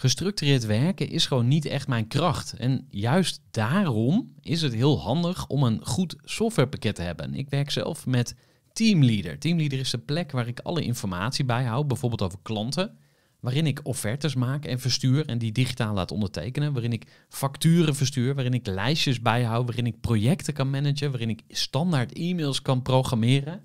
gestructureerd werken is gewoon niet echt mijn kracht. En juist daarom is het heel handig om een goed softwarepakket te hebben. Ik werk zelf met Teamleader. Teamleader is de plek waar ik alle informatie bijhoud, bijvoorbeeld over klanten, waarin ik offertes maak en verstuur en die digitaal laat ondertekenen, waarin ik facturen verstuur, waarin ik lijstjes bijhoud, waarin ik projecten kan managen, waarin ik standaard e-mails kan programmeren.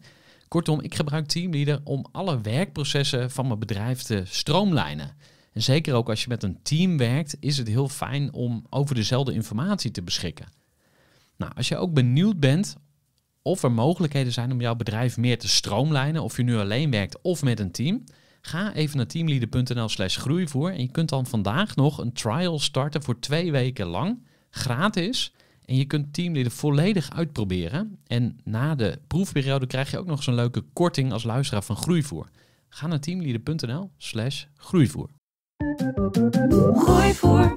Kortom, ik gebruik Teamleader om alle werkprocessen van mijn bedrijf te stroomlijnen. En zeker ook als je met een team werkt, is het heel fijn om over dezelfde informatie te beschikken. Nou, als je ook benieuwd bent of er mogelijkheden zijn om jouw bedrijf meer te stroomlijnen, of je nu alleen werkt of met een team, ga even naar teamleader.nl/slash groeivoer en je kunt dan vandaag nog een trial starten voor twee weken lang, gratis. En je kunt Teamleader volledig uitproberen. En na de proefperiode krijg je ook nog zo'n leuke korting als luisteraar van Groeivoer. Ga naar teamleader.nl slash groeivoer. Gooi voor.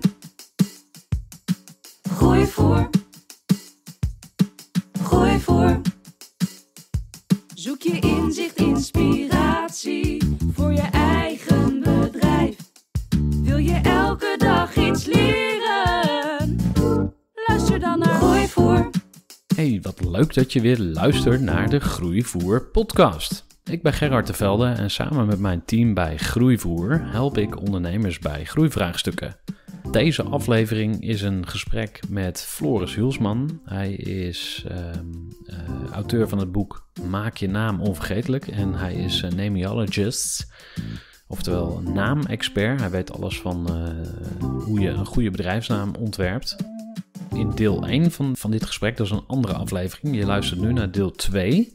Gooi voor. Gooi voor. Zoek je inzicht, inspiratie voor je eigen bedrijf. Wil je elke dag iets leren? Luister dan naar Gooi voor. Hey, wat leuk dat je weer luistert naar de Groeivoer podcast. Ik ben Gerard de Velde en samen met mijn team bij Groeivoer help ik ondernemers bij groeivraagstukken. Deze aflevering is een gesprek met Floris Hulsman. Hij is ehm, eh, auteur van het boek Maak je naam onvergetelijk en hij is een nameologist, oftewel naamexpert. Hij weet alles van eh, hoe je een goede bedrijfsnaam ontwerpt. In deel 1 van, van dit gesprek, dat is een andere aflevering, je luistert nu naar deel 2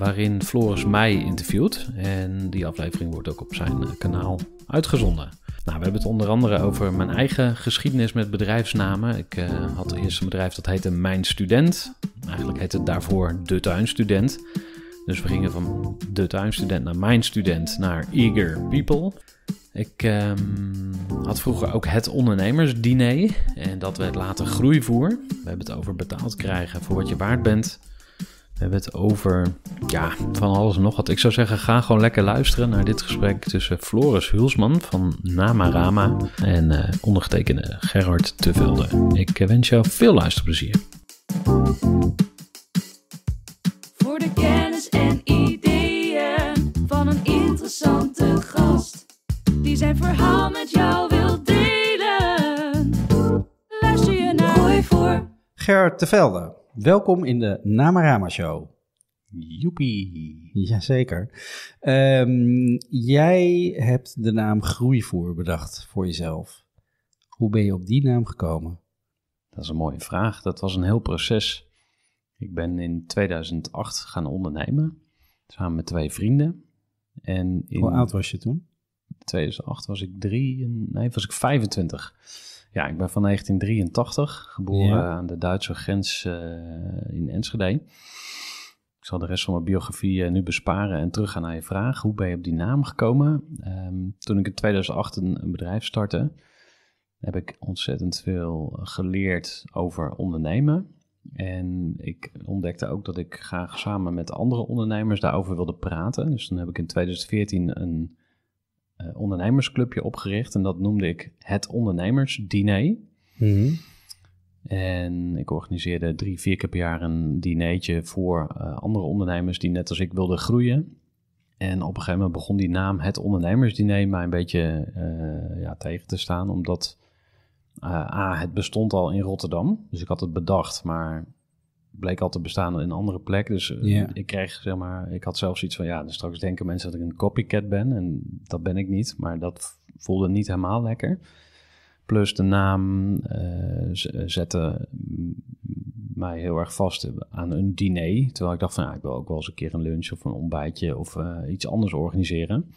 waarin Floris mij interviewt. En die aflevering wordt ook op zijn eh, kanaal uitgezonden. Nou, we hebben het onder andere over mijn eigen geschiedenis met bedrijfsnamen. Ik eh, had eerst een bedrijf dat heette Mijn Student. Eigenlijk heette het daarvoor De Tuinstudent. Dus we gingen van De Tuinstudent naar Mijn Student naar Eager People. Ik ehm, had vroeger ook het ondernemersdiner en dat werd later groeivoer. We hebben het over betaald krijgen voor wat je waard bent we hebben het over ja, van alles en nog wat. Ik zou zeggen, ga gewoon lekker luisteren naar dit gesprek tussen Floris Hulsman van Namarama en eh, ondergetekende Gerard Tevelde. Ik wens jou veel luisterplezier. Voor de kennis en ideeën van een interessante gast die zijn verhaal met jou wil delen, luister je naar Gooi voor Gerard Tevelde. Welkom in de Namarama Show. Joepie. Jazeker. Um, jij hebt de naam Groeivoer bedacht voor jezelf. Hoe ben je op die naam gekomen? Dat is een mooie vraag. Dat was een heel proces. Ik ben in 2008 gaan ondernemen, samen met twee vrienden. En Hoe oud was je toen? 2008 was ik drie, nee, was ik 25. Ja, ik ben van 1983, geboren aan de Duitse grens eh, in Enschede. Ik zal de rest van mijn biografie eh, nu besparen en teruggaan naar je vraag. Hoe ben je op die naam gekomen? Ehm, toen ik in 2008 een, een, bedrijf startte, heb ik ontzettend veel geleerd over ondernemen. En ik ontdekte ook dat ik graag samen met andere ondernemers daarover wilde praten. Dus dan heb ik in 2014 een eh, ondernemersclubje opgericht. En dat noemde ik het ondernemersdiner. Mhm. En ik organiseerde drie, vier keer per jaar een dinertje voor eh, andere ondernemers die net als ik wilden groeien. En op een gegeven moment begon die naam het ondernemersdiner mij een beetje eh, ja, tegen te staan. Omdat A, het bestond al in Rotterdam. Dus ik had het bedacht, maar bleek al te bestaan in een andere plek. Dus eh, ik kreeg, zeg maar, ik had zelfs iets van, ja, dus straks denken mensen dat ik een copycat ben. En dat ben ik niet, maar dat voelde niet helemaal lekker. Plus de naam uh, zette mij heel erg vast aan een diner. Terwijl ik dacht van, ja, ik wil ook wel eens een keer een lunch of een ontbijtje of iets anders organiseren.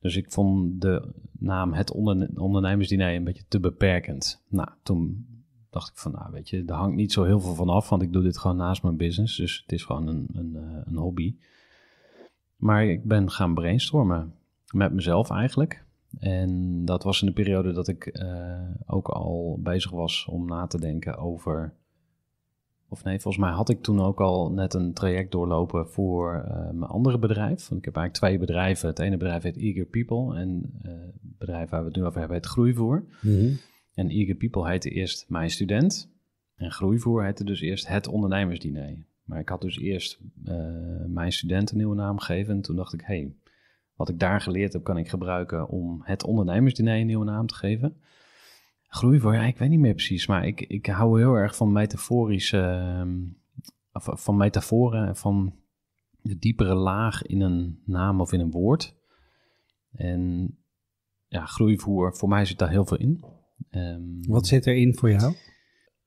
Dus ik vond de naam het ondernemersdiner een beetje te beperkend. Nou, toen dacht ik van, nou weet je, er hangt niet zo heel veel van af, want ik doe dit gewoon naast mijn business. Dus het is gewoon een, een, eh, een hobby. Maar ik ben gaan brainstormen met mezelf eigenlijk. En dat was in de periode dat ik eh, ook al bezig was om na te denken over. Of nee, volgens mij had ik toen ook al net een traject doorlopen voor eh, mijn andere bedrijf. Want ik heb eigenlijk twee bedrijven. Het ene bedrijf heet Eager People en het bedrijf waar we het nu over hebben heet Groeivoer. Mm en Eager People heette eerst Mijn Student. En Groeivoer heette dus eerst Het Ondernemersdiner. Maar ik had dus eerst eh, Mijn Student een nieuwe naam gegeven. En toen dacht ik, hé, hey, wat ik daar geleerd heb, kan ik gebruiken om Het Ondernemersdiner een nieuwe naam te geven. Groeivoer, ja, ik weet niet meer precies. Maar ik, ik hou heel erg van metaforische... Eh, van metaforen van de diepere laag in een naam of in een woord. En ja, groeivoer, voor mij zit daar heel veel in. Ehm, wat zit erin voor jou?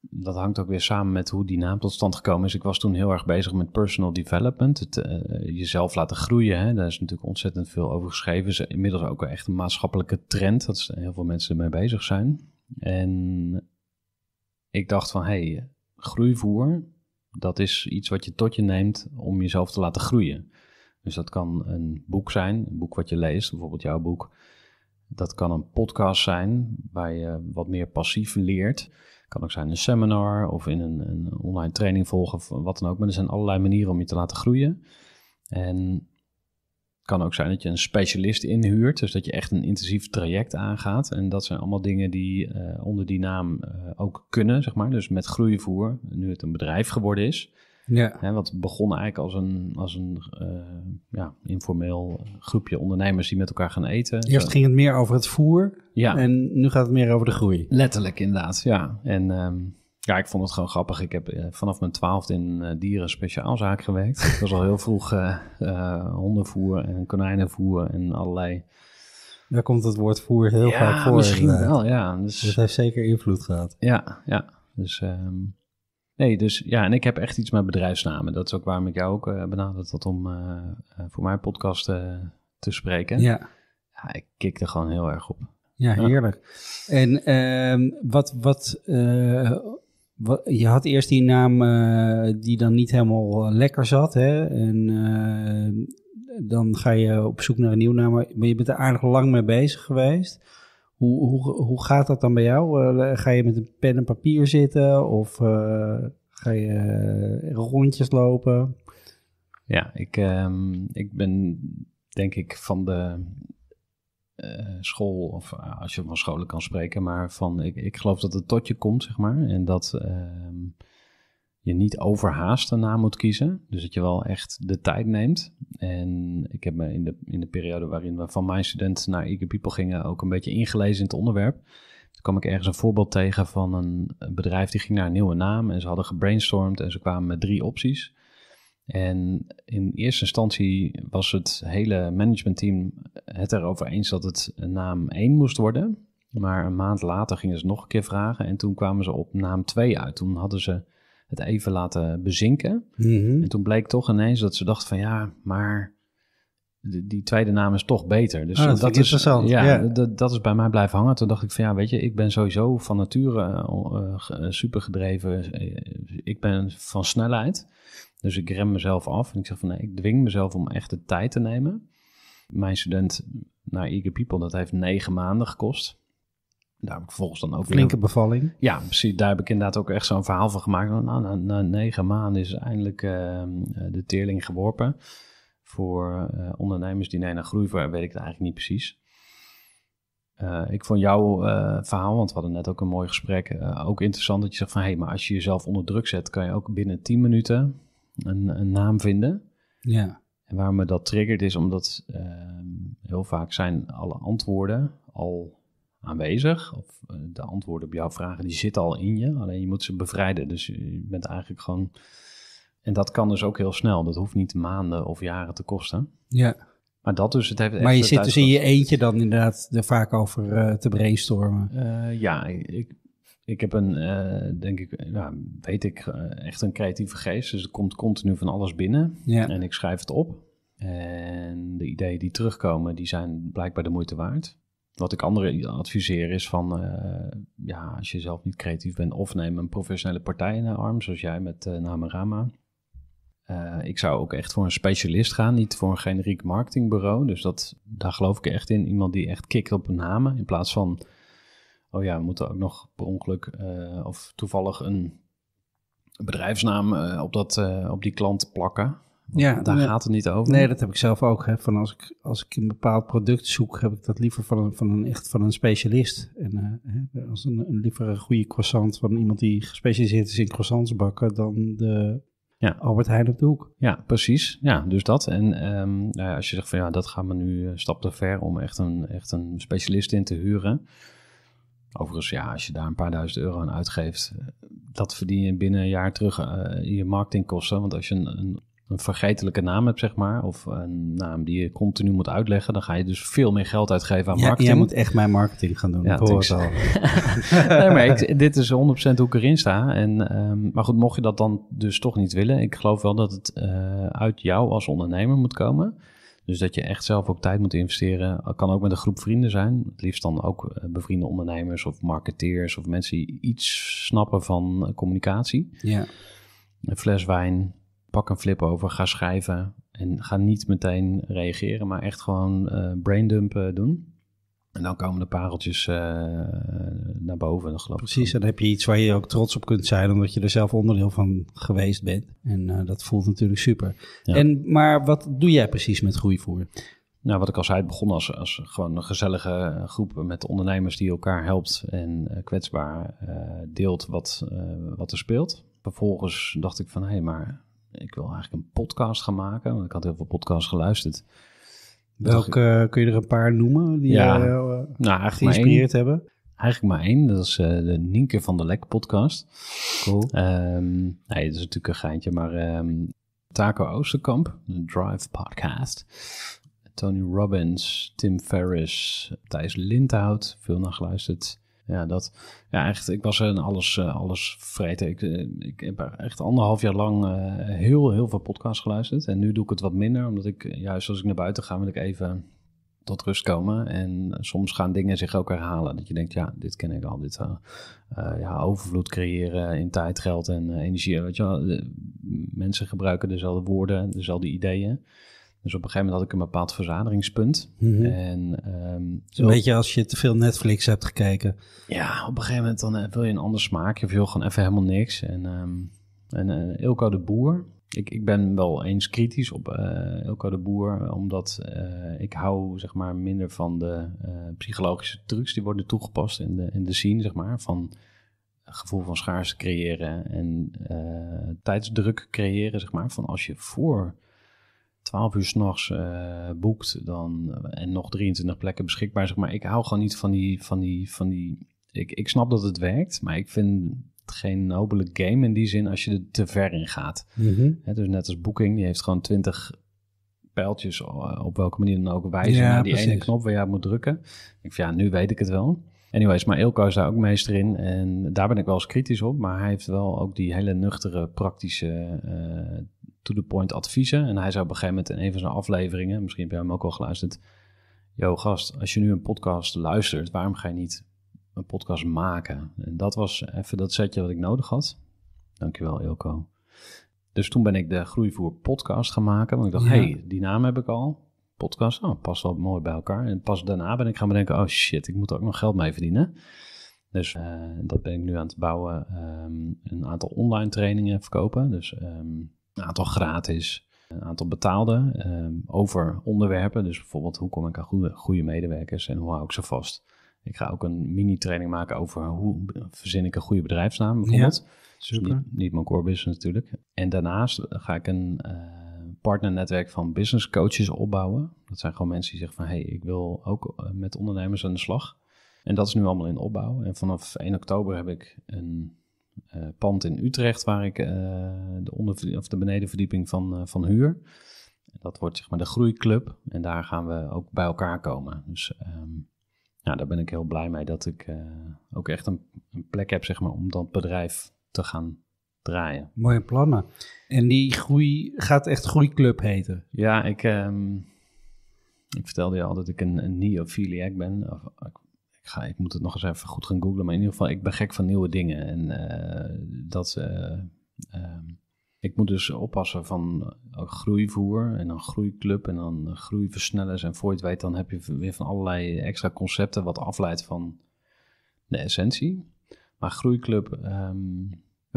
Dat hangt ook weer samen met hoe die naam tot stand gekomen is. Ik was toen heel erg bezig met personal development, het eh, jezelf laten groeien. Hè. Daar is natuurlijk ontzettend veel over geschreven. inmiddels ook echt een maatschappelijke trend dat heel veel mensen ermee bezig zijn. En ik dacht van, hé, hey, groeivoer, dat is iets wat je tot je neemt om jezelf te laten groeien. Dus dat kan een boek zijn, een boek wat je leest, bijvoorbeeld jouw boek. Dat kan een podcast zijn waar je wat meer passief leert. Kan ook zijn een seminar of in een, een online training volgen of wat dan ook. Maar er zijn allerlei manieren om je te laten groeien. En kan ook zijn dat je een specialist inhuurt, dus dat je echt een intensief traject aangaat. En dat zijn allemaal dingen die eh, onder die naam eh, ook kunnen, zeg maar. Dus met groeivoer, nu het een bedrijf geworden is, ja. Hè, wat begon eigenlijk als een, als een eh, ja, informeel groepje ondernemers die met elkaar gaan eten. Eerst ging het meer over het voer ja. en nu gaat het meer over de groei. Letterlijk inderdaad, ja. En ehm, ja, ik vond het gewoon grappig. Ik heb eh, vanaf mijn twaalfde in uh, dieren speciaalzaak gewerkt. Ik was al heel vroeg hondenvoer en konijnenvoer en allerlei... Daar komt het woord voer heel vaak voor. misschien wel, ja. Dus, dat heeft zeker invloed gehad. Ja, ja. Dus... Ehm, Nee, dus ja, en ik heb echt iets met bedrijfsnamen. Dat is ook waarom ik jou ook uh, benaderd had om eh, eh, voor mijn podcast te spreken. Ja. ja. Ik kik er gewoon heel erg op. Ja, heerlijk. En ehm, wat, wat, je had eerst die naam die dan niet helemaal lekker zat, hè? En dan ga je op zoek naar een nieuwe naam, maar je bent er aardig lang mee bezig geweest. Hoe, hoe, hoe gaat dat dan bij jou? Eh, ga je met een pen en papier zitten of eh, ga je eh, rondjes lopen? Ja, ik, ehm, ik ben denk ik van de school, of als je van scholen kan spreken, maar van ik, ik geloof dat het tot je komt, zeg maar. En dat ehm, je niet overhaast een naam moet kiezen. Dus dat je wel echt de tijd neemt. En ik heb me in de, in de periode waarin we van mijn student naar Eager People gingen ook een beetje ingelezen in het onderwerp. Toen kwam ik ergens een voorbeeld tegen van een bedrijf die ging naar een nieuwe naam. En ze hadden gebrainstormd en ze kwamen met drie opties. En in eerste instantie was het hele managementteam het erover eens dat het naam 1 moest worden. Maar een maand later gingen ze nog een keer vragen en toen kwamen ze op naam 2 uit. Toen hadden ze het even laten bezinken. Mhm. En toen bleek toch ineens dat ze dacht van ja, maar die, die tweede naam is toch beter. Dus ah, dat, is Ja, Dat, dat is bij mij blijven hangen. Toen dacht ik van ja, weet je, ik ben sowieso van nature uh, eh, eh, eh, super gedreven. Ik ben van snelheid. Dus ik rem mezelf af en ik zeg van nee, ik dwing mezelf om echt de tijd te nemen. Mijn student naar Eager People, dat heeft negen maanden gekost. Daar heb ik vervolgens dan ook Flinke bevalling. Ja, precies. Daar heb ik inderdaad ook echt zo'n verhaal van gemaakt. Nou, na, na negen maanden is eindelijk ehm, eh, de teerling geworpen. Voor eh, ondernemers die naar groei weet ik het eigenlijk niet precies. Eh, ik vond jouw verhaal, want we hadden net ook een mooi gesprek, ook interessant dat je zegt van... hé, hey, maar als je jezelf onder druk zet, kan je ook binnen 10 minuten een, een naam vinden. Ja. En waarom me dat triggert is omdat ehm, heel vaak zijn alle antwoorden al aanwezig. Of eh, de antwoorden op jouw vragen, die zitten al in je. Alleen je moet ze bevrijden. Dus je bent eigenlijk gewoon. En dat kan dus ook heel snel. Dat hoeft niet maanden of jaren te kosten. Ja. Maar dat dus, het heeft Maar je zit dus in je eentje dan inderdaad er vaak over eh, te brainstormen. Eh, ja, ik, ik heb een, denk ik, weet ik, echt een creatieve geest. Dus er komt continu van alles binnen. Ja. En ik schrijf het op. En de ideeën die terugkomen, die zijn blijkbaar de moeite waard wat ik anderen adviseer is van, eh, ja, als je zelf niet creatief bent, of neem een professionele partij in de arm, zoals jij met uh, eh, Namarama. Eh, ik zou ook echt voor een specialist gaan, niet voor een generiek marketingbureau. Dus dat, daar geloof ik echt in. Iemand die echt kikt op een namen, in plaats van, oh ja, we moeten ook nog per ongeluk of toevallig een bedrijfsnaam op, dat, op die klant plakken. Ja, daar gaat het niet over. Nee, dat heb ik zelf ook. Hè. Van als, ik, als ik een bepaald product zoek, heb ik dat liever van een, van een, echt van een specialist. En eh, hè, als een, een, liever een goede croissant van iemand die gespecialiseerd is in croissants bakken dan de ja. Albert Heijn op de hoek. Ja, precies. Ja, dus dat. En ehm, nou als je zegt van ja, dat gaan we nu eh, stap te ver om echt een, echt een specialist in te huren. Overigens, ja, als je daar een paar duizend euro aan uitgeeft, eh, dat verdien je binnen een jaar terug in je marketingkosten. Want als je een een vergetelijke naam hebt, zeg maar, of een naam die je continu moet uitleggen, dan ga je dus veel meer geld uitgeven aan marketing. Jij moet echt mijn marketing gaan doen. Ja, al. nee, ik, dit is 100% hoe ik erin sta. En, um, maar goed, mocht je dat dan dus toch niet willen, ik geloof wel dat het uh, uit jou als ondernemer moet komen. Dus dat je echt zelf ook tijd moet investeren. Dat kan ook met een groep vrienden zijn. Het liefst dan ook eh, bevriende ondernemers of marketeers of mensen die iets snappen van eh, communicatie. Ja. Een fles wijn, pak een flip over, ga schrijven. En ga niet meteen reageren, maar echt gewoon uh, braindumpen doen. En dan komen de pareltjes eh, naar boven, dan geloof Precies, dan heb je iets waar je ook trots op kunt zijn, omdat je er zelf onderdeel van geweest bent. En eh, dat voelt natuurlijk super. En, maar wat doe jij precies met groeivoer? Nou, wat ik al zei, het begon als, als gewoon een gezellige groep met ondernemers die elkaar helpt en kwetsbaar deelt wat, wat er speelt. Vervolgens dacht ik van, hé, hey, maar ik wil eigenlijk een podcast gaan maken. Want ik had heel veel podcasts geluisterd. Welke kun je er een paar noemen die ja, jou eh, nou, geïnspireerd hebben? Eigenlijk maar één. Dat is eh, de Nienke van de Lek podcast. Cool. Um, nee, dat is natuurlijk een geintje, maar um, Taco Oosterkamp, de Drive podcast. Tony Robbins, Tim Ferriss, Thijs Lindhout, veel naar geluisterd. Ja, dat, ja, echt, ik was in alles, eh, alles vreten. Ik, eh, ik heb echt anderhalf jaar lang eh, heel, heel veel podcasts geluisterd. En nu doe ik het wat minder, omdat ik juist als ik naar buiten ga, wil ik even tot rust komen. En soms gaan dingen zich ook herhalen. Dat je denkt, ja, dit ken ik al. Dit, ja, overvloed creëren in tijd, geld en energie. Weet je wel, mensen gebruiken dezelfde woorden, dezelfde ideeën. Dus op een gegeven moment had ik een bepaald verzadigingspunt. Mhm. en, ehm, zo... Een beetje als je te veel Netflix hebt gekeken. Ja, op een gegeven moment dan eh, wil je een ander smaak of je wil gewoon even helemaal niks. En, ehm, en uh, de Boer, ik, ik ben wel eens kritisch op uh, de Boer, omdat ik hou zeg maar minder van de psychologische trucs die worden toegepast in de, in de scene, zeg maar, van gevoel van schaarste creëren en tijdsdruk creëren, zeg maar, van als je voor 12 uur s'nachts uh, boekt dan, eh, en nog 23 plekken beschikbaar, zeg maar. Ik hou gewoon niet van die, van die, van die... Ik, ik snap dat het werkt, maar ik vind het geen nobele game in die zin als je er te ver in gaat. Mhm. dus net als Booking, die heeft gewoon 20 pijltjes eh, op welke manier dan ook wijzen ja, naar die ene knop waar je moet drukken. Ik vind, ja, nu weet ik het wel. Anyways, maar Ilko is daar ook meester in en daar ben ik wel eens kritisch op. Maar hij heeft wel ook die hele nuchtere, praktische to-the-point adviezen. En hij zou op een gegeven moment in een van zijn afleveringen, misschien heb jij hem ook al geluisterd, yo gast, als je nu een podcast luistert, waarom ga je niet een podcast maken? En dat was even dat setje wat ik nodig had. Dankjewel Ilko. Dus toen ben ik de Groeivoer podcast gaan maken, want ik dacht, ja. hey, die naam heb ik al. Podcast, oh, past wel mooi bij elkaar. En pas daarna ben ik gaan bedenken, oh shit, ik moet er ook nog geld mee verdienen. Dus eh, dat ben ik nu aan het bouwen. Ehm, een aantal online trainingen verkopen. Dus ehm, een aantal gratis, een aantal betaalde ehm, over onderwerpen. Dus bijvoorbeeld hoe kom ik aan goede, goede medewerkers en hoe hou ik ze vast. Ik ga ook een mini-training maken over hoe verzin ik een goede bedrijfsnaam bijvoorbeeld. Dus super. Dus niet, mijn core business natuurlijk. En daarnaast ga ik een uh, partnernetwerk van business coaches opbouwen. Dat zijn gewoon mensen die zeggen van hé, hey, ik wil ook eh, met ondernemers aan de slag. En dat is nu allemaal in opbouw. En vanaf 1 oktober heb ik een eh, pand in Utrecht waar ik eh, de, onder, of de benedenverdieping van, eh, van huur. Dat wordt zeg maar de groeiclub en daar gaan we ook bij elkaar komen. Dus um, daar ben ik heel blij mee dat ik ook echt een, een, plek heb zeg maar, om dat bedrijf te gaan draaien. Mooie plannen. En die groei gaat echt groeiclub heten? Ja, ik, ehm, ik vertelde je al dat ik een, een neophiliac ben. Of, ik ik, ga, ik moet het nog eens even goed gaan googlen. Maar in ieder geval, ik ben gek van nieuwe dingen. En eh, dat. Eh, ehm, ik moet dus oppassen van groeivoer en dan groeiclub en dan groeiversnellers. En voor je het weet, dan heb je weer van allerlei extra concepten wat afleidt van de essentie. Maar groeiclub, ehm,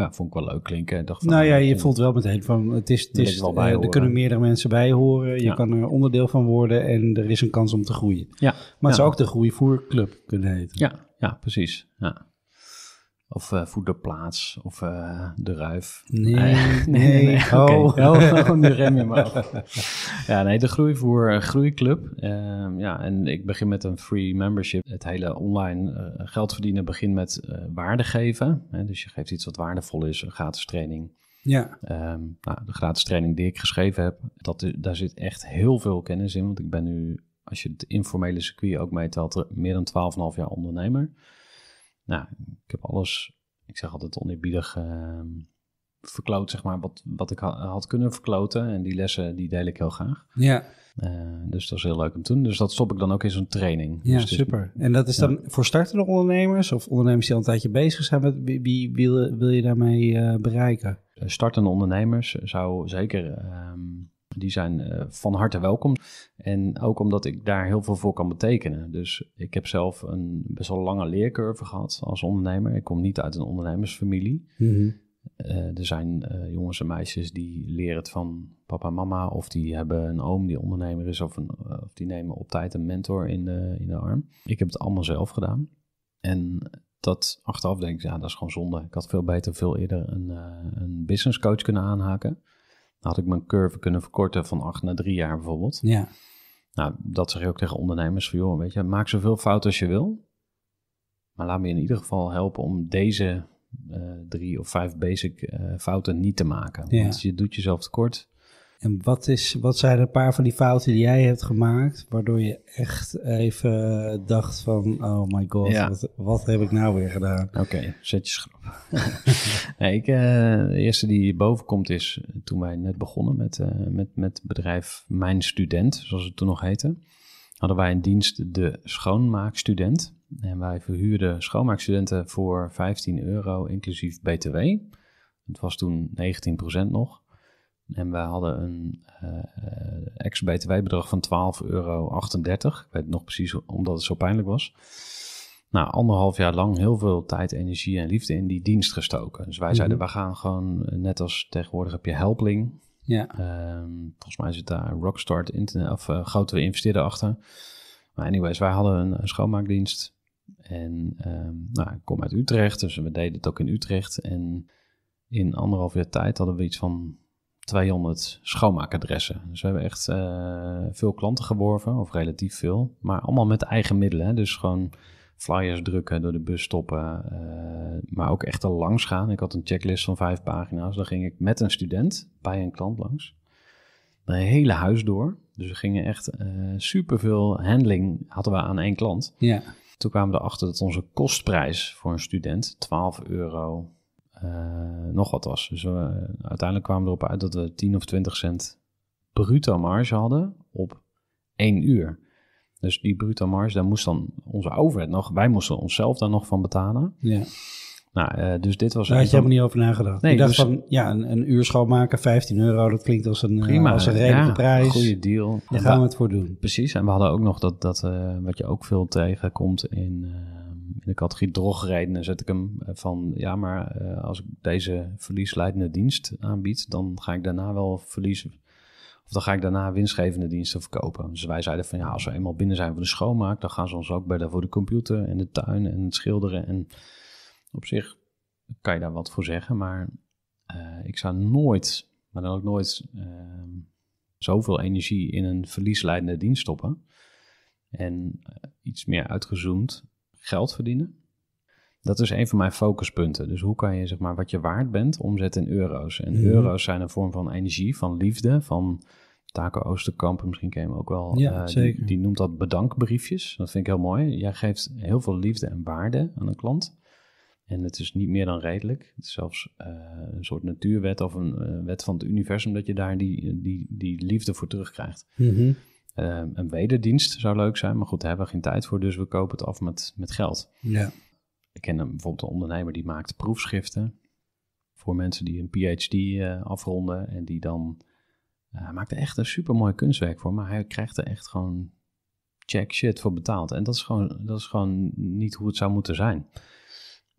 ja, vond ik wel leuk klinken. Dacht van, nou ja, oh, je oh. voelt wel meteen van, het is, het is, eh, er, kunnen meerdere mensen bij horen. Je kan er onderdeel van worden en er is een kans om te groeien. Ja. Maar het zou ook de Groeivoerclub kunnen heten. Ja, ja precies. Ja. Of uh, eh, voederplaats of eh, de ruif. Nee, nee, nee, nee. Oh, oh rem je ja, nee, de Groeivoer eh, Groeiclub. Ehm, ja, en ik begin met een free membership. Het hele online geld verdienen begint met waarde geven. Hè, dus je geeft iets wat waardevol is, een gratis training. Ja. Ehm, nou, de gratis training die ik geschreven heb, dat, daar zit echt heel veel kennis in. Want ik ben nu, als je het informele circuit ook meetelt, meer dan 12,5 jaar ondernemer. Nou, ik heb alles, ik zeg altijd oneerbiedig, uh, verkloot, zeg maar, wat, wat ik had kunnen verkloten. En die lessen, die deel ik heel graag. Ja. Eh, dus dat is heel leuk om te doen. Dus dat stop ik dan ook in zo'n training. Ja, dus super. en dat is dan voor startende ondernemers of ondernemers die al een tijdje bezig zijn? Met, wie, wil, wil je daarmee eh, bereiken? Eh, startende ondernemers zou zeker ehm, die zijn eh, van harte welkom. En ook omdat ik daar heel veel voor kan betekenen. Dus ik heb zelf een best wel lange leercurve gehad als ondernemer. Ik kom niet uit een ondernemersfamilie. Mhm. Eh, er zijn eh, jongens en meisjes die leren het van papa en mama. Of die hebben een oom die ondernemer is. Of, een, of die nemen op tijd een mentor in de, in de arm. Ik heb het allemaal zelf gedaan. En dat achteraf denk ik, ja, dat is gewoon zonde. Ik had veel beter, veel eerder een, uh, een business coach kunnen aanhaken. Dan had ik mijn curve kunnen verkorten van acht naar drie jaar bijvoorbeeld. Ja. Nou, dat zeg je ook tegen ondernemers van, joh, weet je, maak zoveel fouten als je wil. Maar laat me je in ieder geval helpen om deze eh, drie of vijf basic eh, fouten niet te maken. Ja. je doet jezelf tekort. En wat, is, wat zijn een paar van die fouten die jij hebt gemaakt, waardoor je echt even dacht van, oh my god, wat, heb ik nou weer gedaan? Oké, zet je schrap. nee, ik, eh, de eerste die boven komt is toen wij net begonnen met, eh, met, met het bedrijf Mijn Student, zoals het toen nog heette. Hadden wij in dienst de schoonmaakstudent. En wij verhuurden schoonmaakstudenten voor 15 euro inclusief BTW. Het was toen 19% nog. En wij hadden een uh, eh, eh, ex-BTW-bedrag van 12,38 euro. Ik weet nog precies omdat het zo pijnlijk was. Nou, anderhalf jaar lang heel veel tijd, energie en liefde in die dienst gestoken. Dus wij mhm. zeiden, we gaan gewoon, eh, net als tegenwoordig heb je Helpling. Ja. Um, volgens mij zit daar Rockstart, internet, of grote grotere investeerder achter. Maar anyways, wij hadden een, schoonmaakdienst. En ehm, nou, ik kom uit Utrecht, dus we deden het ook in Utrecht. En in anderhalf jaar tijd hadden we iets van 200 schoonmaakadressen. Dus we hebben echt eh, veel klanten geworven, of relatief veel. Maar allemaal met eigen middelen. Hè? Dus gewoon flyers drukken, door de bus stoppen. Eh, maar ook echt er langs gaan. Ik had een checklist van vijf pagina's. Daar ging ik met een student bij een klant langs. Een hele huis door. Dus we gingen echt uh, superveel handling hadden we aan één klant. Ja. Toen kwamen we erachter dat onze kostprijs voor een student 12 euro eh, nog wat was. Dus uiteindelijk kwamen we erop uit dat we 10 of 20 cent bruto marge hadden op één uur. Dus die bruto marge, daar moest dan onze overheid nog, wij moesten onszelf daar nog van betalen. Ja. Nou, eh, dus dit was. Daar had je helemaal niet over nagedacht. Nee, ik dacht dus, van, ja, een, een, uur schoonmaken, 15 euro, dat klinkt als een, eh, prima, als een redelijke prijs. Goede deal. Daar gaan we het voor doen. Precies, en we hadden ook nog dat, dat wat je ook veel tegenkomt in had categorie drogrij, dan zet ik hem eh, van ja, maar eh, als ik deze verliesleidende dienst aanbied, dan ga ik daarna wel verliezen. Of dan ga ik daarna winstgevende diensten verkopen. Dus wij zeiden van ja, als we eenmaal binnen zijn voor de schoonmaak, dan gaan ze ons ook bellen voor de computer en de tuin en het schilderen. En op zich kan je daar wat voor zeggen, maar eh, ik zou nooit, maar dan ook nooit, uh, zoveel energie in een verliesleidende dienst stoppen. En iets meer uitgezoomd, geld verdienen. Dat is een van mijn focuspunten. Dus hoe kan je zeg maar, wat je waard bent omzetten in euro's? En mhm. euro's zijn een vorm van energie, van liefde, van Taco Oosterkamp, misschien ken je hem ook wel. Ja, eh, zeker. Die, noemt dat bedankbriefjes. Dat vind ik heel mooi. Jij geeft heel veel liefde en waarde aan een klant. En het is niet meer dan redelijk. Het is zelfs eh, een soort natuurwet of een eh, wet van het universum dat je daar die, die, die liefde voor terugkrijgt. Mm Ehm, een wederdienst zou leuk zijn, maar goed, daar hebben we geen tijd voor, dus we kopen het af met, met geld. Ja. Ik ken bijvoorbeeld een ondernemer die maakt proefschriften voor mensen die een PhD eh, afronden en die dan eh, hij maakt er echt een supermooi kunstwerk voor, maar hij krijgt er echt gewoon check shit voor betaald. En dat is gewoon, dat is gewoon niet hoe het zou moeten zijn.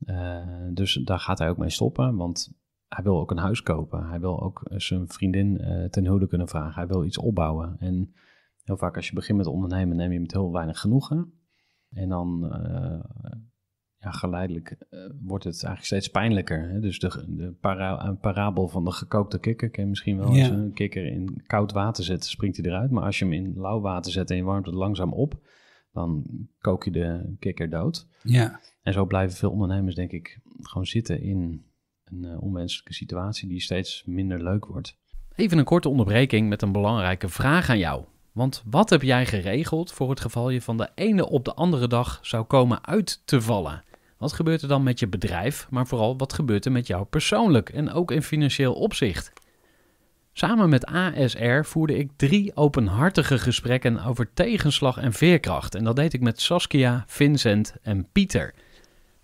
Eh, dus daar gaat hij ook mee stoppen, want hij wil ook een huis kopen. Hij wil ook zijn vriendin ten huwelijk kunnen vragen. Hij wil iets opbouwen. En heel vaak als je begint met ondernemen, neem je met heel weinig genoegen. En dan eh, ja, geleidelijk eh, wordt het eigenlijk steeds pijnlijker. Hè? Dus de, parabel van de gekookte kikker ken je misschien wel. als Als een kikker in koud water zet, springt hij eruit. Maar als je hem in lauw water zet en je warmt het langzaam op, dan kook je de kikker dood. Ja. En zo blijven veel ondernemers, denk ik, gewoon zitten in een uh, onwenselijke situatie die steeds minder leuk wordt. Even een korte onderbreking met een belangrijke vraag aan jou. Want wat heb jij geregeld voor het geval je van de ene op de andere dag zou komen uit te vallen? Wat gebeurt er dan met je bedrijf, maar vooral wat gebeurt er met jou persoonlijk en ook in financieel opzicht? Samen met ASR voerde ik drie openhartige gesprekken over tegenslag en veerkracht. En dat deed ik met Saskia, Vincent en Pieter.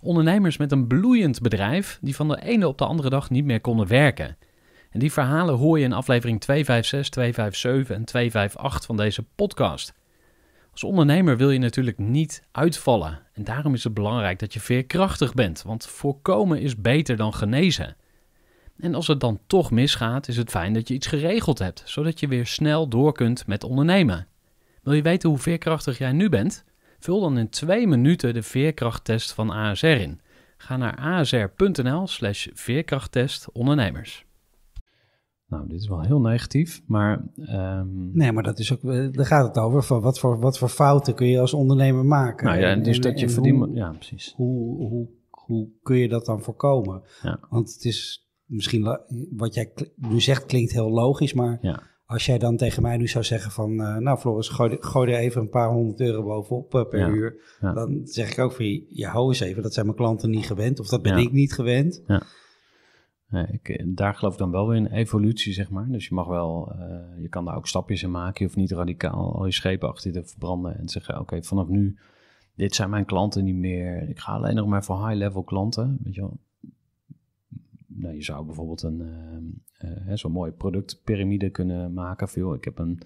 Ondernemers met een bloeiend bedrijf die van de ene op de andere dag niet meer konden werken. En die verhalen hoor je in aflevering 256, 257 en 258 van deze podcast. Als ondernemer wil je natuurlijk niet uitvallen. En daarom is het belangrijk dat je veerkrachtig bent, want voorkomen is beter dan genezen. En als het dan toch misgaat, is het fijn dat je iets geregeld hebt, zodat je weer snel door kunt met ondernemen. Wil je weten hoe veerkrachtig jij nu bent? Vul dan in twee minuten de veerkrachttest van ASR in. Ga naar asr.nl slash veerkrachttest ondernemers. Nou, dit is wel heel negatief, maar. Ehm, nee, maar dat is ook, eh, daar gaat het over. Van wat, voor, wat voor fouten kun je als ondernemer maken? Nou ja, en, dus dat je verdient. Ja, precies. Hoe, hoe, hoe kun je dat dan voorkomen? Ja. Want het is misschien wat jij nu zegt klinkt heel logisch, maar als jij dan tegen mij nu zou zeggen: van eh, nou, Floris, gooi, gooi, er even een paar honderd euro bovenop eh, per uur. Dan zeg ik ook van je, ja, hou eens even, dat zijn mijn klanten niet gewend of dat ben ik niet gewend. Ja. Ik, eh, daar geloof ik dan wel weer in evolutie, zeg maar. Dus je mag wel, eh, je kan daar ook stapjes in maken. Je hoeft niet radicaal al je schepen achter je te verbranden en te zeggen: Oké, vanaf nu, dit zijn mijn klanten niet meer. Ik ga alleen nog maar voor high-level klanten. Weet je wel. Nou, je zou bijvoorbeeld een eh, zo'n mooie productpyramide kunnen maken. Veel, ik heb een,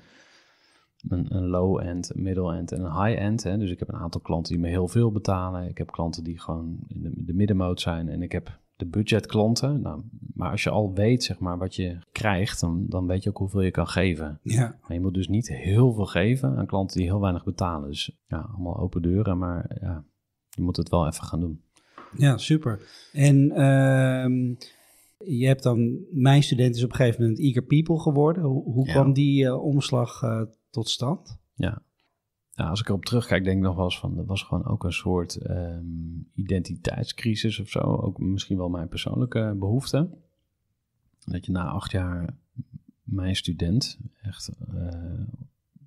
een, low-end, middle-end en een high-end. Dus ik heb een aantal klanten die me heel veel betalen. Ik heb klanten die gewoon in de, de middenmoot zijn. En ik heb de budgetklanten. Nou, maar als je al weet zeg maar, wat je krijgt, dan, dan weet je ook hoeveel je kan geven. Ja. Maar je moet dus niet heel veel geven aan klanten die heel weinig betalen. Dus ja, allemaal open deuren, maar ja, je moet het wel even gaan doen. Ja, super. En ehm, je hebt dan, mijn student is op een gegeven moment Eager People geworden. Hoe, kwam die eh, omslag eh, tot stand? Ja, nou, als ik erop terugkijk, denk ik nog wel eens van, er was gewoon ook een soort ehm, identiteitscrisis of zo. Ook misschien wel mijn persoonlijke behoefte. Dat je na acht jaar mijn student echt eh,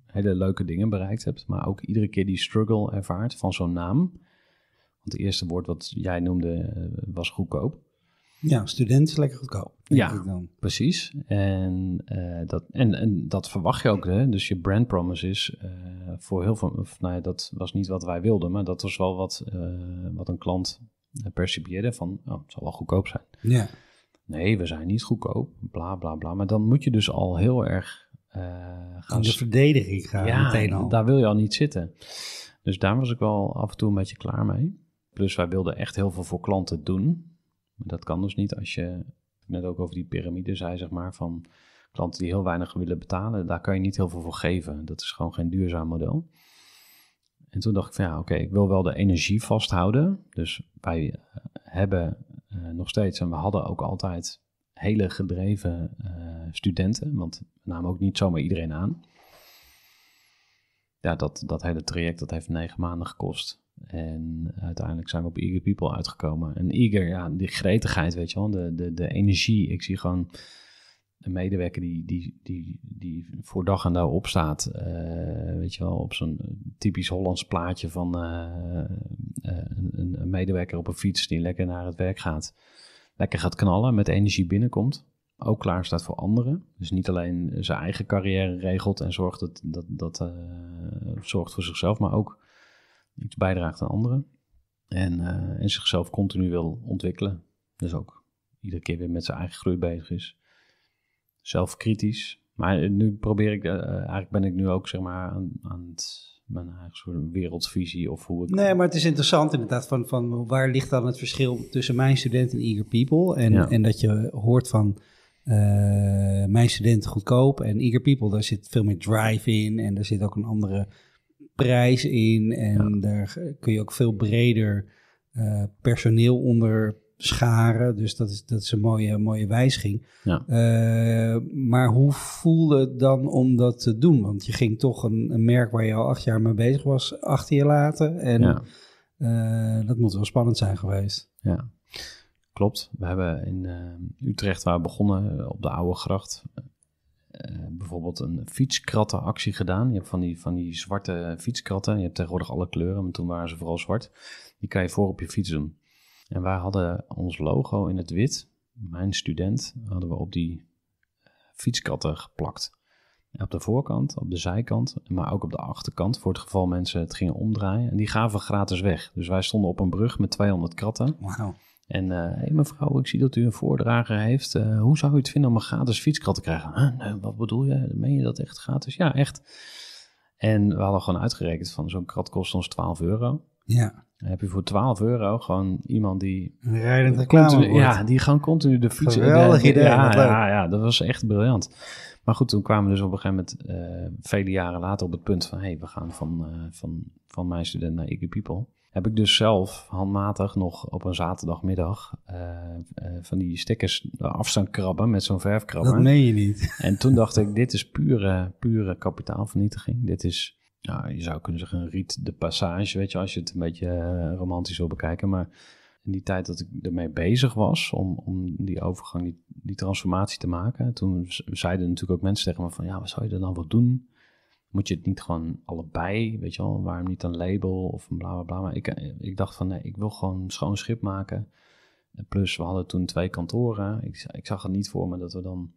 hele leuke dingen bereikt hebt, maar ook iedere keer die struggle ervaart van zo'n naam. Want het eerste woord wat jij noemde eh, was goedkoop. Ja, student is lekker goedkoop. Ja, dan. precies. En, eh, dat, en, en dat verwacht je ook. Hè? Dus je brand promise is, voor heel veel, of, nou ja, dat was niet wat wij wilden, maar dat was wel wat, eh, wat een klant eh, percipieerde van, oh, het zal wel goedkoop zijn. Ja. Nee, we zijn niet goedkoop, bla bla bla. Maar dan moet je dus al heel erg uh, gaan... de verdediging gaan ja, meteen al. daar wil je al niet zitten. Dus daar was ik wel af en toe een beetje klaar mee. Plus wij wilden echt heel veel voor klanten doen. Maar dat kan dus niet als je, net ook over die piramide zei, zeg maar, van klanten die heel weinig willen betalen, daar kan je niet heel veel voor geven. Dat is gewoon geen duurzaam model. En toen dacht ik van ja, oké, ik wil wel de energie vasthouden. Dus wij eh, hebben eh, nog steeds en we hadden ook altijd hele gedreven eh, studenten, want we namen ook niet zomaar iedereen aan. Ja, dat, dat hele traject dat heeft negen maanden gekost. En uiteindelijk zijn we op Eager People uitgekomen. En Eager, ja, die gretigheid, weet je wel, de, de, de energie. Ik zie gewoon een medewerker die, die, die, die voor dag en dauw opstaat, eh, weet je wel, op zo'n typisch Hollands plaatje van eh, eh, een, een, medewerker op een fiets die lekker naar het werk gaat, lekker gaat knallen, met energie binnenkomt, ook klaar staat voor anderen. Dus niet alleen zijn eigen carrière regelt en zorgt, dat, dat, dat, zorgt voor zichzelf, maar ook iets bijdraagt aan anderen. En, en zichzelf continu wil ontwikkelen. Dus ook iedere keer weer met zijn eigen groei bezig is zelfkritisch. Maar nu probeer ik, eh, eh, eigenlijk ben ik nu ook zeg maar aan, aan het, mijn eigen soort wereldvisie of hoe ik... Nee, maar het is interessant inderdaad van, van waar ligt dan het verschil tussen mijn student en Eager People. En, en dat je hoort van eh, mijn student goedkoop en Eager People, daar zit veel meer drive in en daar zit ook een andere prijs in. En daar kun je ook veel breder personeel onder scharen. Dus dat is, dat is een mooie, mooie wijziging. Ja. Eh, maar hoe voelde het dan om dat te doen? Want je ging toch een, merk waar je al acht jaar mee bezig was, achter je laten. En eh, dat moet wel spannend zijn geweest. Ja, klopt. We hebben in eh, Utrecht, waar we begonnen, op de Oude Gracht... bijvoorbeeld een fietskrattenactie gedaan. Je hebt van die, van die zwarte fietskratten. Je hebt tegenwoordig alle kleuren, maar toen waren ze vooral zwart. Die kan je voor op je fiets doen. En wij hadden ons logo in het wit, mijn student, hadden we op die eh, fietskatten geplakt. Op de voorkant, op de zijkant, maar ook op de achterkant, voor het geval mensen het gingen omdraaien. En die gaven gratis weg. Dus wij stonden op een brug met 200 katten. Wow. En eh, hey mevrouw, ik zie dat u een voordrager heeft. Eh, hoe zou u het vinden om een gratis fietskrat te krijgen? nee, wat bedoel je? Meen je dat echt gratis? Ja, echt. En we hadden gewoon uitgerekend van zo'n krat kost ons 12 euro. Ja heb je voor 12 euro gewoon iemand die... Een rijdend Ja, die gewoon continu de fiets... Geweldig idee, ja, ja, ja, dat was echt briljant. Maar goed, toen kwamen we dus op een gegeven moment, eh, vele jaren later, op het punt van: hé, hey, we gaan van, eh, van, van mijn student naar Iggy People. Heb ik dus zelf handmatig nog op een zaterdagmiddag eh, van die stickers afstand krabben met zo'n verfkrabber. Dat meen je niet. En toen dacht ik, dit is pure, pure kapitaalvernietiging. Dit is ja, je zou kunnen zeggen, een riet de passage, weet je, als je het een beetje eh, romantisch wil bekijken. Maar in die tijd dat ik ermee bezig was om, om die overgang, die, die transformatie te maken, toen zeiden natuurlijk ook mensen tegen me van, ja, wat zou je er dan wel doen? Moet je het niet gewoon allebei, weet je wel, waarom niet een label of een bla bla bla. Maar ik, eh, ik dacht van, nee, ik wil gewoon schoon schip maken. plus, we hadden toen twee kantoren. Ik, ik zag het niet voor me dat we dan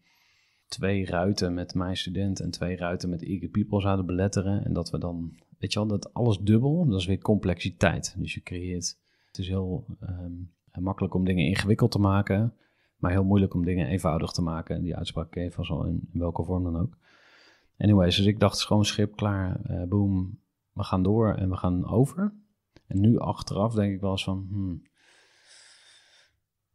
twee ruiten met mijn student en twee ruiten met Eager People zouden beletteren. En dat we dan, weet je wel, dat alles dubbel, dat is weer complexiteit. Dus je creëert, het is heel ehm, makkelijk om dingen ingewikkeld te maken, maar heel moeilijk om dingen eenvoudig te maken. Die uitspraak geven even al in, in, welke vorm dan ook. Anyways, dus ik dacht, schoon schip, klaar, eh, boom, we gaan door en we gaan over. En nu achteraf denk ik wel eens van, hmm,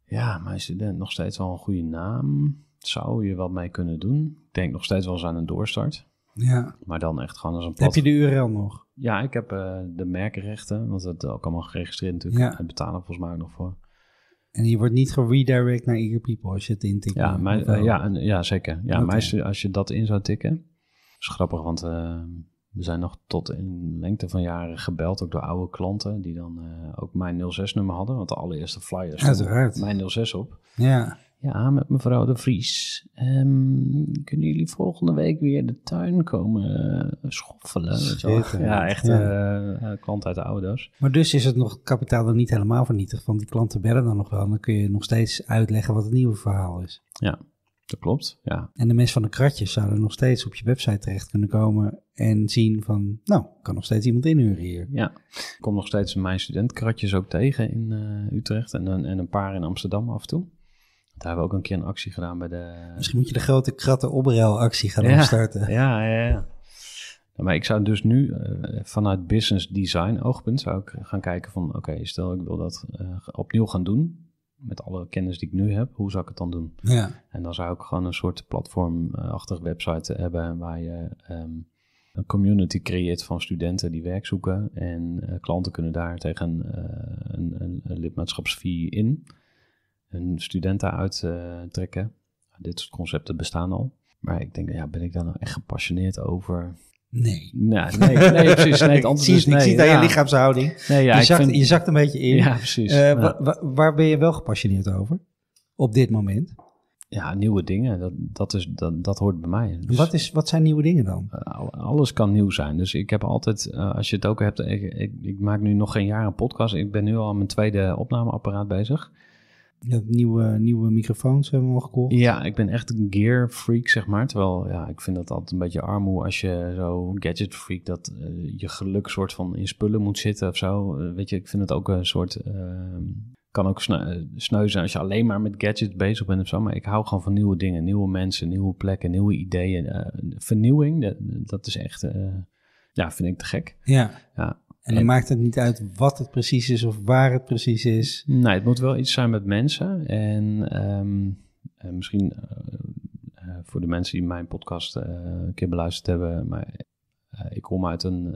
ja, mijn student nog steeds wel een goede naam zou je wat mee kunnen doen. Ik denk nog steeds wel eens aan een doorstart. Ja. Maar dan echt gewoon als een plat... Heb je de URL nog? Ja, ik heb eh, de merkenrechten, want dat ook allemaal geregistreerd natuurlijk. Ja. En betalen volgens mij ook nog voor. En je wordt niet geredirect naar Eager People als je het intikt? Ja, maar, eh, ja, en, ja zeker. Ja, okay. maar als je dat in zou tikken... is grappig, want we eh, zijn nog tot in lengte van jaren gebeld... ook door oude klanten die dan ook mijn 06-nummer hadden. Want de allereerste flyers Uiteraard. mijn 06 op. Ja. Ja, met mevrouw De Vries. Ehm, kunnen jullie volgende week weer de tuin komen eh, schoffelen? Ja, echt eh, eh, klant uit de ouders. Maar dus is het nog kapitaal dan niet helemaal vernietigd, want die klanten bellen dan nog wel. dan kun je nog steeds uitleggen wat het nieuwe verhaal is. Ja, dat klopt, ja. En de mensen van de kratjes zouden nog steeds op je website terecht kunnen komen en zien van, nou, kan nog steeds iemand inhuren hier. Ja, ik kom nog steeds mijn studentkratjes ook tegen in Utrecht en, en een paar in Amsterdam af en toe. Daar hebben we ook een keer een actie gedaan bij de... Misschien moet je de grote kratten oprel actie gaan ja, starten. Ja, ja, Maar ik zou dus nu eh, vanuit business design oogpunt zou ik gaan kijken van... Oké, stel ik wil dat eh, opnieuw gaan doen met alle kennis die ik nu heb, hoe zou ik het dan doen? Ja. En dan zou ik gewoon een soort platformachtige website hebben waar je ehm, een community creëert van studenten die werk zoeken. En eh, klanten kunnen daar tegen een, een, een lidmaatschapsfee in een studenten uit eh, trekken. Ah, dit soort concepten bestaan al. Maar ik denk, ja, ben ik daar nou echt gepassioneerd over? Nee. Nee, nee, nee precies. Nee, ik zie, nee, ik zie je lichaamshouding. Nee, ja, je, zakt, vind... je zakt een beetje in. Ja, precies. Eh, waar ben je wel gepassioneerd over op dit moment? Ja, nieuwe dingen. Dat, dat, is, dat, dat hoort bij mij. Dus wat, is, wat zijn nieuwe dingen dan? Eh, alles kan nieuw zijn. Dus ik heb altijd, als je het ook hebt, ik, ik, ik, maak nu nog geen jaar een podcast. Ik ben nu al aan mijn tweede opnameapparaat bezig. Ja, nieuwe, nieuwe microfoons hebben we al gekocht. Ja, ik ben echt een gear freak, zeg maar. Terwijl, ja, ik vind dat altijd een beetje armoe als je zo gadget freak, dat eh, je geluk soort van in spullen moet zitten of zo. Eh, weet je, ik vind het ook een soort, ehm, kan ook snu eh, sneuzen als je alleen maar met gadgets bezig bent of zo. Maar ik hou gewoon van nieuwe dingen, nieuwe mensen, nieuwe plekken, nieuwe ideeën. vernieuwing, dat, dat is echt, ja, vind ik te gek. Ja. ja. En dan maakt het niet uit wat het precies is of waar het precies is. Nee, het moet wel iets zijn met mensen. En ehm, eh, misschien eh, eh, voor de mensen die mijn podcast een keer beluisterd hebben. Maar ik kom uit een,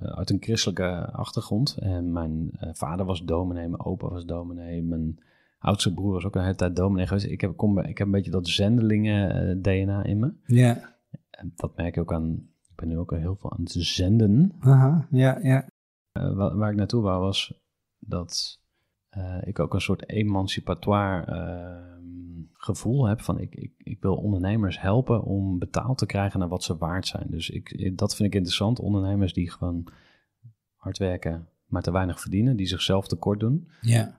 uit een christelijke achtergrond. En mijn vader was dominee, mijn opa was dominee, mijn oudste broer was ook een hele tijd dominee geweest. Ik heb, kom, ik heb een beetje dat zendelingen-DNA in me. Ja. Dat merk ik ook aan ik ben nu ook al heel veel aan het zenden. Aha, ja, ja. Eh, waar, waar, ik naartoe wou was dat eh, ik ook een soort emancipatoire ehm, gevoel heb van ik, ik, ik, wil ondernemers helpen om betaald te krijgen naar wat ze waard zijn. Dus ik, dat vind ik interessant. Ondernemers die gewoon hard werken, maar te weinig verdienen, die zichzelf tekort doen. Ja.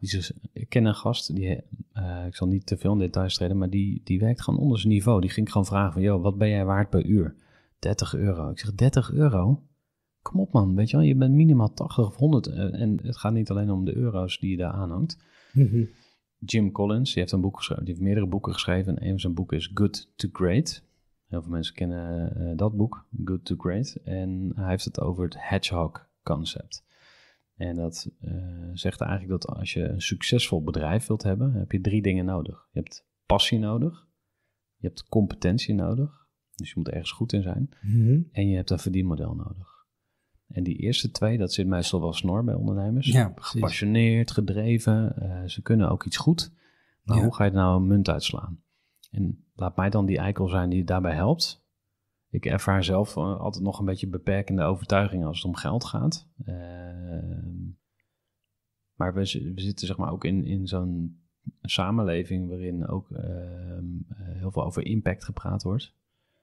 ik ken een gast, die, eh, ik zal niet te veel in details treden, maar die, die werkt gewoon onder zijn niveau. Die ging gewoon vragen van, joh, wat ben jij waard per uur? 30 euro. Ik zeg, 30 euro? Kom op man, weet je wel, je bent minimaal 80 of 100. Eh, en het gaat niet alleen om de euro's die je daar aanhangt. Mhm. Jim Collins, die heeft een boek geschreven, die heeft meerdere boeken geschreven. En een van zijn boeken is Good to Great. Heel veel mensen kennen eh, dat boek, Good to Great. En hij heeft het over het hedgehog concept. En dat eh, zegt eigenlijk dat als je een succesvol bedrijf wilt hebben, heb je drie dingen nodig. Je hebt passie nodig, je hebt competentie nodig dus je moet ergens goed in zijn. Mhm. En je hebt een verdienmodel nodig. En die eerste twee, dat zit meestal wel snor bij ondernemers. Ja, Gepassioneerd, gedreven, eh, ze kunnen ook iets goed. Maar hoe ga je er nou een munt uitslaan? En laat mij dan die eikel zijn die daarbij helpt. Ik ervaar zelf eh, altijd nog een beetje beperkende overtuigingen als het om geld gaat. Ehm, maar we, we, zitten zeg maar ook in, in zo'n samenleving waarin ook ehm, eh, heel veel over impact gepraat wordt.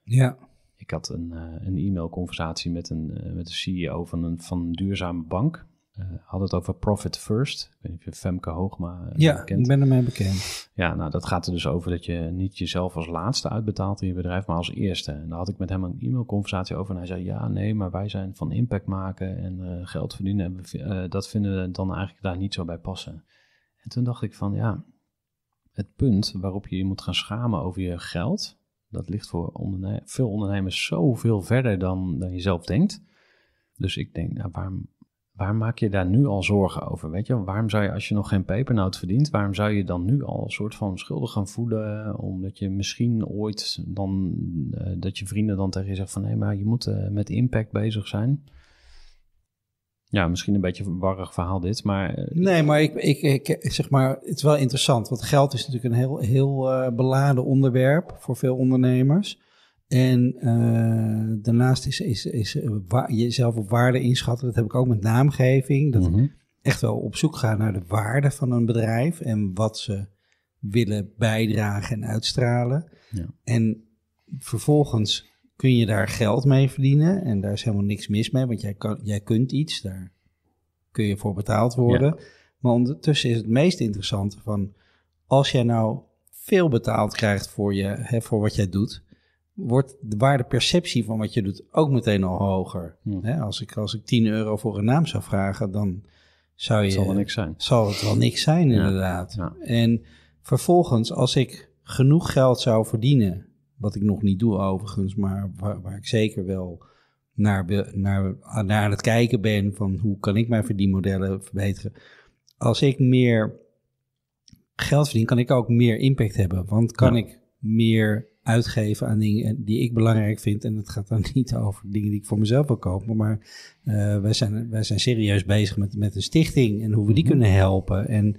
Ja. Ik had een, eh, een e-mailconversatie met een, eh, met de CEO van een, van een duurzame bank. Uh, had het over Profit First. Ik weet niet of je Femke Hoogma ja, kent. Ja, ik ben ermee bekend. Ja, nou dat gaat er dus over dat je niet jezelf als laatste uitbetaalt in je bedrijf, maar als eerste. En daar had ik met hem een e-mailconversatie over en hij zei ja, nee, maar wij zijn van impact maken en geld verdienen. En dat vinden we dan eigenlijk daar niet zo bij passen. En toen dacht ik van ja, het punt waarop je je moet gaan schamen over je geld, dat ligt voor veel ondernemers zoveel verder dan, dan je zelf denkt. Dus ik denk, nou, waarom, waarom maak je daar nu al zorgen over? Weet je, waarom zou je als je nog geen pepernoot verdient, waarom zou je dan nu al een soort van schuldig gaan voelen? Eh, omdat je misschien ooit dan, eh, dat je vrienden dan tegen je zeggen van nee, maar je moet eh, met impact bezig zijn. Ja, misschien een beetje een warrig verhaal dit, maar... Eh, nee, maar ik, ik, ik, zeg maar, het is wel interessant. Want geld is natuurlijk een heel, heel eh, beladen onderwerp voor veel ondernemers. En eh, daarnaast is, is, is jezelf op waarde inschatten. Dat heb ik ook met naamgeving. Dat mhm. echt wel op zoek gaan naar de waarde van een bedrijf en wat ze willen bijdragen en uitstralen. Ja. En vervolgens kun je daar geld mee verdienen. En daar is helemaal niks mis mee, want jij, kan, jij kunt iets, daar kun je voor betaald worden. Maar ondertussen is het meest interessante van, als jij nou veel betaald krijgt voor, je, hè, voor wat jij doet, wordt de waardeperceptie van wat je doet ook meteen al hoger. Hm. Hè, als, ik, als ik 10 euro voor een naam zou vragen, dan zou je... Het zal wel niks zijn. Zal het wel niks zijn, inderdaad. En vervolgens, als ik genoeg geld zou verdienen wat ik nog niet doe overigens, maar waar, waar ik zeker wel naar, naar, naar aan het kijken ben van hoe kan ik mijn verdienmodellen verbeteren. Als ik meer geld verdien, kan ik ook meer impact hebben. Want kan ik meer uitgeven aan dingen die ik belangrijk vind. En het gaat dan niet over dingen die ik voor mezelf wil kopen. Maar eh, wij, zijn, wij zijn serieus bezig met, met een stichting en hoe we die mhm. kunnen helpen. En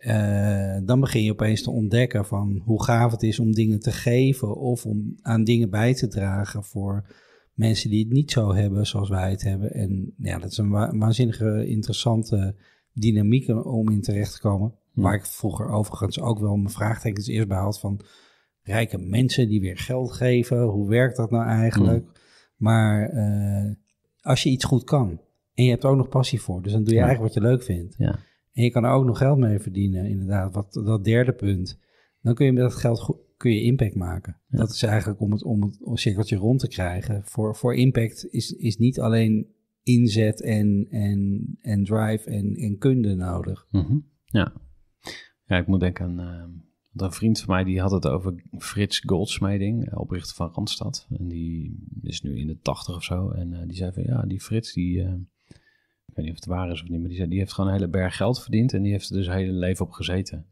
eh, dan begin je opeens te ontdekken van hoe gaaf het is om dingen te geven of om aan dingen bij te dragen voor mensen die het niet zo hebben zoals wij het hebben. En ja, dat is een waanzinnige interessante dynamiek om in terecht te komen. Waar ik vroeger overigens ook wel mijn vraagtekens eerst bij had van rijke mensen die weer geld geven. Hoe werkt dat nou eigenlijk? Maar eh, als je iets goed kan en je hebt er ook nog passie voor, dus dan doe je eigenlijk wat je leuk vindt. Ja en je kan er ook nog geld mee verdienen, inderdaad. Wat, dat derde punt. Dan kun je met dat geld kun je impact maken. Dat is eigenlijk om het, om het cirkeltje rond te krijgen. Voor, voor impact is, is niet alleen inzet en, en, en drive en, en kunde nodig. Mhm. Ja. ja, ik moet denken aan... Ehm, een vriend van mij die had het over Frits Goldsmeding, eh, oprichter van Randstad. En die is nu in de tachtig of zo. En eh, die zei van ja, die Frits die, ehm, ik weet niet of het waar is of niet, maar die, die heeft gewoon een hele berg geld verdiend en die heeft er dus hele leven op gezeten.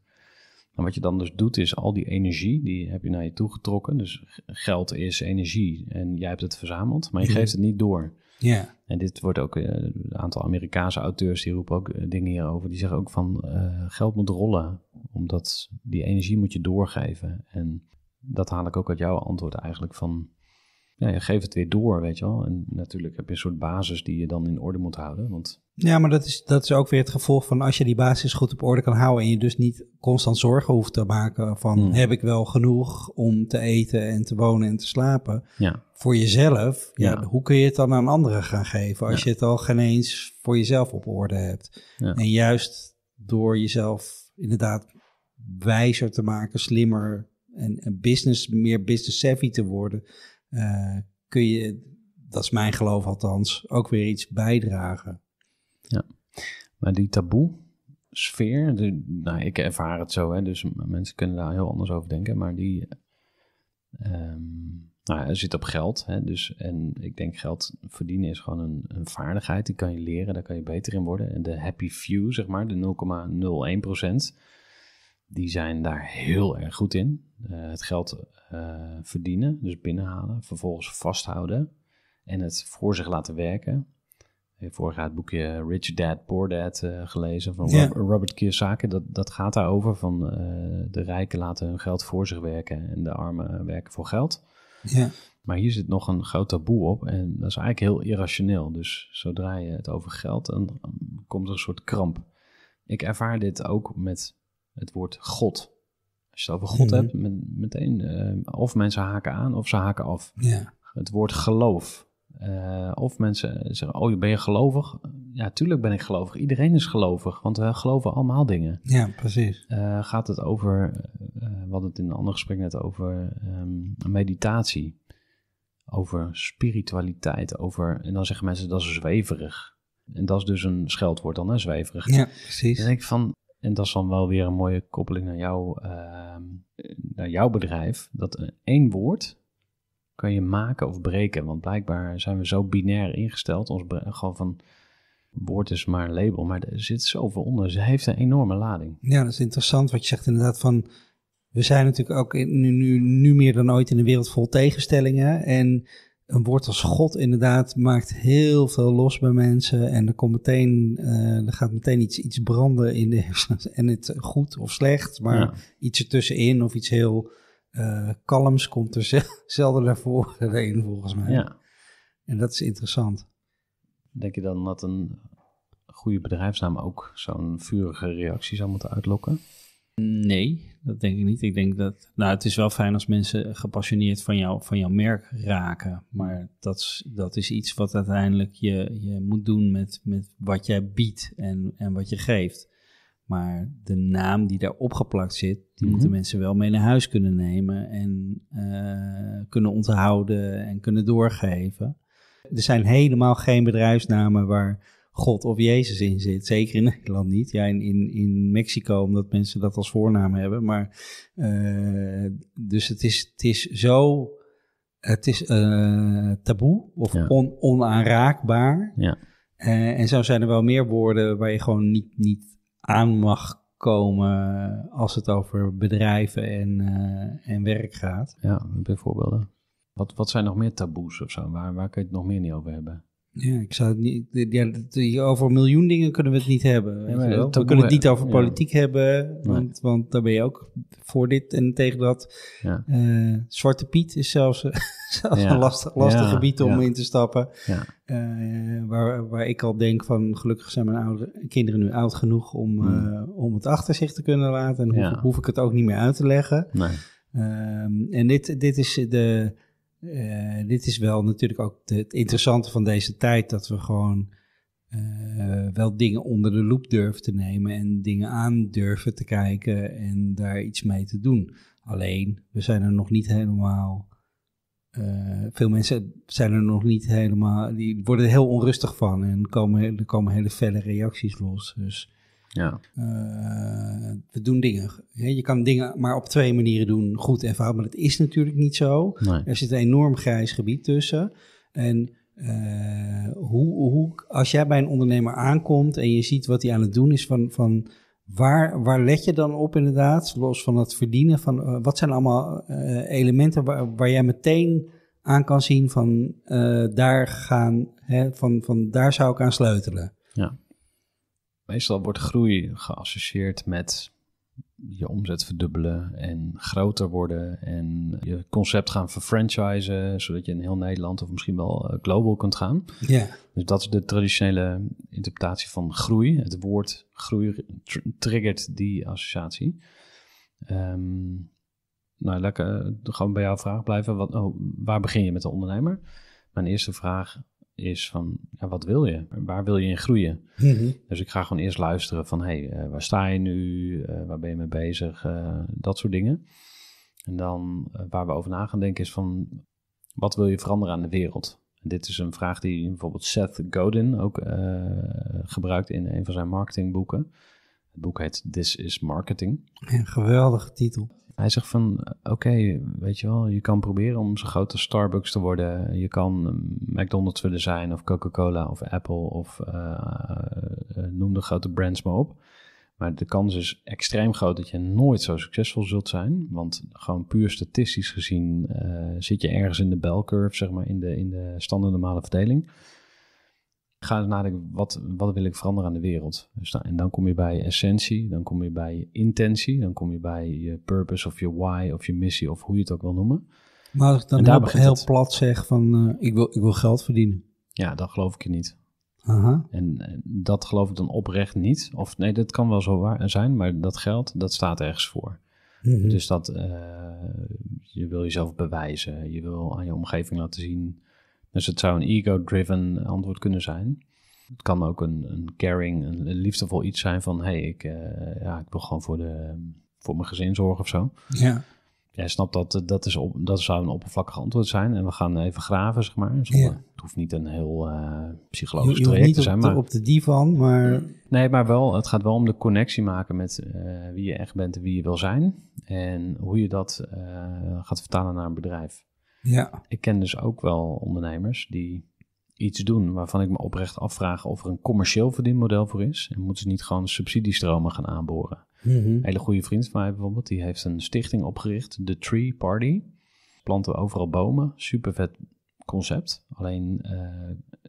En wat je dan dus doet, is al die energie, die heb je naar je toe getrokken. Dus geld is energie en jij hebt het verzameld, maar je mhm. geeft het niet door. Ja. En dit wordt ook, eh, een aantal Amerikaanse auteurs die roepen ook eh, dingen hierover. Die zeggen ook van, eh, geld moet rollen, omdat die energie moet je doorgeven. En dat haal ik ook uit jouw antwoord eigenlijk van, ja, je geeft het weer door, weet je wel. En natuurlijk heb je een soort basis die je dan in orde moet houden. Want... Ja, maar dat is, dat is ook weer het gevolg van als je die basis goed op orde kan houden en je dus niet constant zorgen hoeft te maken van hmm. heb ik wel genoeg om te eten en te wonen en te slapen. Ja. Voor jezelf, ja. hoe kun je het dan aan anderen gaan geven als je het al geen eens voor jezelf op orde hebt? En juist door jezelf inderdaad wijzer te maken, slimmer en, en business, meer business savvy te worden, eh, kun je, dat is mijn geloof althans, ook weer iets bijdragen. Ja, maar die taboe sfeer, nou, ik ervaar het zo, hè, dus mensen kunnen daar heel anders over denken, maar die ehm, nou, zit op geld. Hè, dus, en ik denk geld verdienen is gewoon een, een, vaardigheid, die kan je leren, daar kan je beter in worden. En de happy few, zeg maar, de 0,01 procent die zijn daar heel erg goed in. Eh, het geld eh, verdienen, dus binnenhalen, vervolgens vasthouden en het voor zich laten werken. Ik heb vorig jaar het boekje Rich Dad, Poor Dad eh, gelezen van Robert Kiyosaki. Dat, dat gaat daarover van de rijken laten hun geld voor zich werken en de armen werken voor geld. Maar hier zit nog een groot taboe op en dat is eigenlijk heel irrationeel. Dus zodra je het over geld, dan komt er een soort kramp. Ik ervaar dit ook met het woord God. Als je het over God mhm. hebt, meteen eh, of mensen haken aan of ze haken af. Ja. Het woord geloof. Eh, of mensen zeggen, oh ben je gelovig? Ja, tuurlijk ben ik gelovig. Iedereen is gelovig, want we geloven allemaal dingen. Ja, precies. Eh, gaat het over, we hadden het in een ander gesprek net over ehm, meditatie. Over spiritualiteit, over, en dan zeggen mensen dat is zweverig. En dat is dus een scheldwoord dan, hè, zweverig. Ja, precies. En denk ik van, en dat is dan wel weer een mooie koppeling naar, jou, ehm, naar jouw bedrijf, dat één woord kan je maken of breken. Want blijkbaar zijn we zo binair ingesteld, ons gewoon van woord is maar een label, maar er zit zoveel onder. Ze heeft een enorme lading. Ja, dat is interessant wat je zegt inderdaad van... We zijn natuurlijk ook nu, nu, nu meer dan ooit in een wereld vol tegenstellingen. En een woord als God inderdaad maakt heel veel los bij mensen. En er, komt meteen, eh, er gaat meteen iets, iets branden in de En het goed of slecht, maar ja. iets ertussenin of iets heel uh, kalms komt er zelden naar voren heen, volgens mij. Ja. En dat is interessant. Denk je dan dat een goede bedrijfsnaam ook zo'n vurige reactie zou moeten uitlokken? Nee, dat denk ik niet. Ik denk dat. Nou, het is wel fijn als mensen gepassioneerd van, jou, van jouw merk raken. Maar dat is, dat is iets wat uiteindelijk je, je moet doen met, met wat jij biedt en, en wat je geeft. Maar de naam die daar opgeplakt zit, die mhm. moeten mensen wel mee naar huis kunnen nemen en eh, kunnen onthouden en kunnen doorgeven. Er zijn helemaal geen bedrijfsnamen waar God of Jezus in zit. Zeker in Nederland niet. Ja, in, in, in Mexico, omdat mensen dat als voornaam hebben. Maar, eh, dus het is, het is zo. Het is eh, taboe of ja. onaanraakbaar. Ja. Eh, en zo zijn er wel meer woorden waar je gewoon niet, niet aan mag komen als het over bedrijven en, en werk gaat. Ja, bijvoorbeeld. Wat, wat zijn nog meer taboes of zo? Waar, waar kun je het nog meer niet over hebben? Ja, ik zou het niet. over miljoen dingen kunnen we het niet hebben. we kunnen het niet over politiek hebben, want, want daar ben je ook voor dit en tegen dat. Eh, Zwarte Piet is zelfs, zelfs een lastig, gebied om in te stappen. Eh, waar, waar ik al denk van gelukkig zijn mijn oude, kinderen nu oud genoeg om, hmm. eh, om het achter zich te kunnen laten. En hoef, ik het ook niet meer uit te leggen. Nee. Ehm, en dit, dit is de eh, dit is wel natuurlijk ook het interessante van deze tijd, dat we gewoon eh, wel dingen onder de loep durven te nemen en dingen aan durven te kijken en daar iets mee te doen. Alleen, we zijn er nog niet helemaal. Eh, veel mensen zijn er nog niet helemaal. Die worden er heel onrustig van en komen, er komen hele felle reacties los. Dus ja. Eh, we doen dingen. Je kan dingen maar op twee manieren doen, goed en fout. Maar dat is natuurlijk niet zo. Er zit een enorm grijs gebied tussen. En eh, hoe, hoe, als jij bij een ondernemer aankomt en je ziet wat hij aan het doen is, van, van waar, waar let je dan op inderdaad? Los van het verdienen, van, eh, wat zijn allemaal elementen waar, waar jij meteen aan kan zien van daar gaan, hè, van, van daar zou ik aan sleutelen? Ja meestal wordt groei geassocieerd met je omzet verdubbelen en groter worden en je concept gaan verfranchisen, zodat je in heel Nederland of misschien wel eh, global kunt gaan. Ja. Dus dat is de traditionele interpretatie van groei. Het woord groei triggert die associatie. Ehm, nou, lekker, eh, gewoon bij jouw vraag blijven. Wat, oh, waar begin je met de ondernemer? Mijn eerste vraag is van ja, wat wil je? Waar wil je in groeien? Mhm. Dus ik ga gewoon eerst luisteren van hé, hey, eh, waar sta je nu? Eh, waar ben je mee bezig? Eh, dat soort dingen. En dan waar we over na gaan denken is van wat wil je veranderen aan de wereld? En dit is een vraag die bijvoorbeeld Seth Godin ook gebruikt in een van zijn marketingboeken. Het boek heet This is Marketing. Een geweldige titel. Hij zegt van, eh, oké, weet je wel, je kan proberen om zo'n grote Starbucks te worden. Je kan mm, McDonald's willen zijn of Coca-Cola of Apple of eh, eh, noem de grote brands maar op. Maar de kans is extreem groot dat je nooit zo succesvol zult zijn. Want gewoon puur statistisch gezien zit je ergens in de bell curve, zeg maar, in de, in de standaard normale verdeling ga nadenken, wat, wat wil ik veranderen aan de wereld? Dus dan, en dan kom je bij essentie, dan kom je bij intentie, dan kom je bij je purpose of je why of je missie of hoe je het ook wil noemen. Maar als ik dan heel, heel plat zeg van eh, ik, wil, ik wil geld verdienen. Ja, dat geloof ik je niet. Aha. En eh, dat geloof ik dan oprecht niet. Of nee, dat kan wel zo waar zijn, maar dat geld, dat staat ergens voor. Mhm. Dus dat eh, je wil jezelf bewijzen, je wil aan je omgeving laten zien dus het zou een ego-driven antwoord kunnen zijn. Het kan ook een, een caring, een, liefdevol iets zijn van... hé, hey, ik, eh, ja, ik wil gewoon voor, de, voor mijn gezin zorgen of zo. Ja. Jij snapt dat, dat, is op, dat zou een oppervlakkig antwoord zijn. En we gaan even graven, zeg maar. ja. Het hoeft niet een heel uh, psychologisch traject te zijn. maar op de divan, maar... Nee, maar wel, het gaat wel om de connectie maken met eh, wie je echt bent en wie je wil zijn. En hoe je dat gaat vertalen naar een bedrijf. Ja. Ik ken dus ook wel ondernemers die iets doen waarvan ik me oprecht afvraag of er een commercieel verdienmodel voor is. En moeten ze niet gewoon subsidiestromen gaan aanboren? Mhm. Een hele goede vriend van mij bijvoorbeeld, die heeft een stichting opgericht, The Tree Party. Planten overal bomen, super vet concept. Alleen, eh,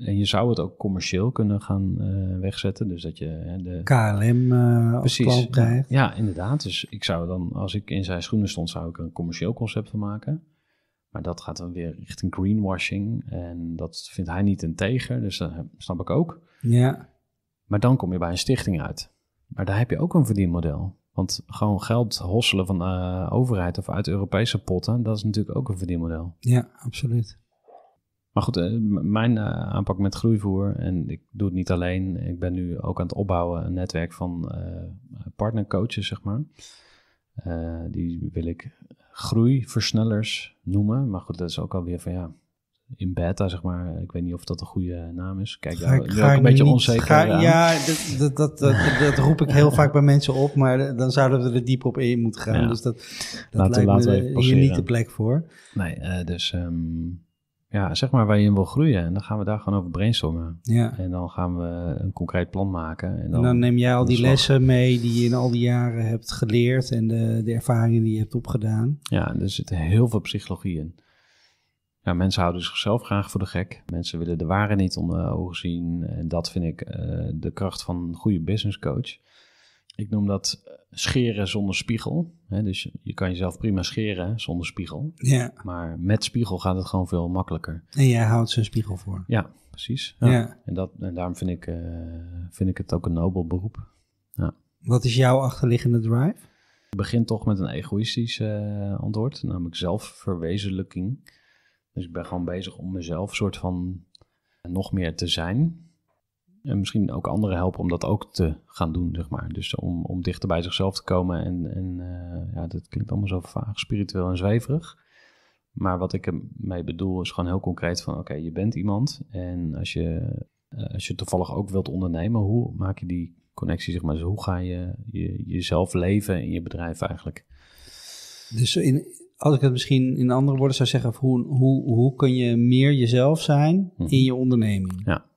en je zou het ook commercieel kunnen gaan eh, wegzetten. Dus dat je de... KLM uh, eh, precies, krijgt. Ja, inderdaad. Dus ik zou dan, als ik in zijn schoenen stond, zou ik er een commercieel concept van maken. Maar dat gaat dan weer richting greenwashing. En dat vindt hij niet een tegen, dus dat snap ik ook. Ja. Maar dan kom je bij een stichting uit. Maar daar heb je ook een verdienmodel. Want gewoon geld hosselen van de eh, overheid of uit Europese potten, dat is natuurlijk ook een verdienmodel. Ja, absoluut. Maar goed, eh, mijn eh, aanpak met groeivoer, en ik doe het niet alleen, ik ben nu ook aan het opbouwen een netwerk van partnercoaches, zeg maar. Eh, die wil ik groeiversnellers noemen. Maar goed, dat is ook alweer van ja, in beta, zeg maar. Ik weet niet of dat een goede naam is. Kijk, daar ben ik een beetje onzeker Ja, dat, dat, dat, dat, roep ik heel vaak bij mensen op, maar dan zouden we er diep op in moeten gaan. Dus dat, laten, lijkt laten me hier niet de plek voor. Nee, eh, dus ehm, ja, zeg maar waar je in wil groeien. En dan gaan we daar gewoon over brainstormen. Ja. En dan gaan we een concreet plan maken. En dan, dan neem jij al die lessen mee die je in al die jaren hebt geleerd en de, de ervaringen die je hebt opgedaan. Ja, er zit heel veel psychologie in. Ja, nou, mensen houden zichzelf graag voor de gek. Mensen willen de ware niet onder ogen zien. En dat vind ik eh, de kracht van een goede business coach. Ik noem dat scheren zonder spiegel. Hè? Dus je kan jezelf prima scheren zonder spiegel. Ja. Maar met spiegel gaat het gewoon veel makkelijker. En jij houdt zo'n spiegel voor. Ja, precies. Ja. En, dat, en daarom vind ik, eh, vind ik het ook een nobel beroep. Ja. Wat is jouw achterliggende drive? Ik begint toch met een egoïstisch eh, antwoord, namelijk zelfverwezenlijking. Dus ik ben gewoon bezig om mezelf soort van nog meer te zijn en misschien ook anderen helpen om dat ook te gaan doen, zeg maar. Dus om, om dichter bij zichzelf te komen. En, en eh, ja, dat klinkt allemaal zo vaag, spiritueel en zweverig. Maar wat ik ermee bedoel is gewoon heel concreet van... oké, je bent iemand en als je, eh, als je toevallig ook wilt ondernemen... hoe maak je die connectie, zeg maar? Dus hoe ga je, je jezelf leven in je bedrijf eigenlijk? Dus in, als ik het misschien in andere woorden zou zeggen... hoe, hoe, hoe kun je meer jezelf zijn in mhm. je onderneming? Ja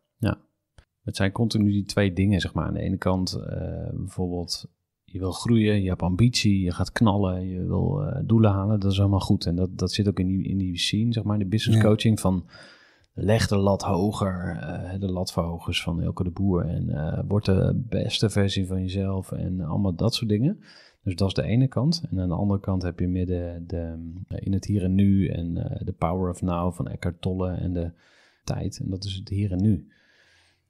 het zijn continu die twee dingen, zeg maar. Aan de ene kant eh, bijvoorbeeld, je wil groeien, je hebt ambitie, je gaat knallen, je wil eh, doelen halen. Dat is allemaal goed. En dat, dat zit ook in die, in die scene, zeg maar, de business coaching van leg de lat hoger, uh, de latverhogers van Elke de Boer en word de beste versie van jezelf en allemaal dat soort dingen. Dus dat is de ene kant. En aan de andere kant heb je midden de, in het hier en nu en de power of now van Eckhart Tolle en de tijd. En dat is het hier en nu.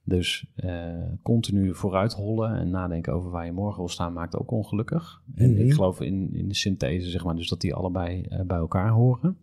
Dus eh, continu vooruit hollen en nadenken over waar je morgen wil staan maakt ook ongelukkig. En ik mhm. geloof in, in de synthese, zeg maar, dus dat die allebei eh, bij elkaar horen.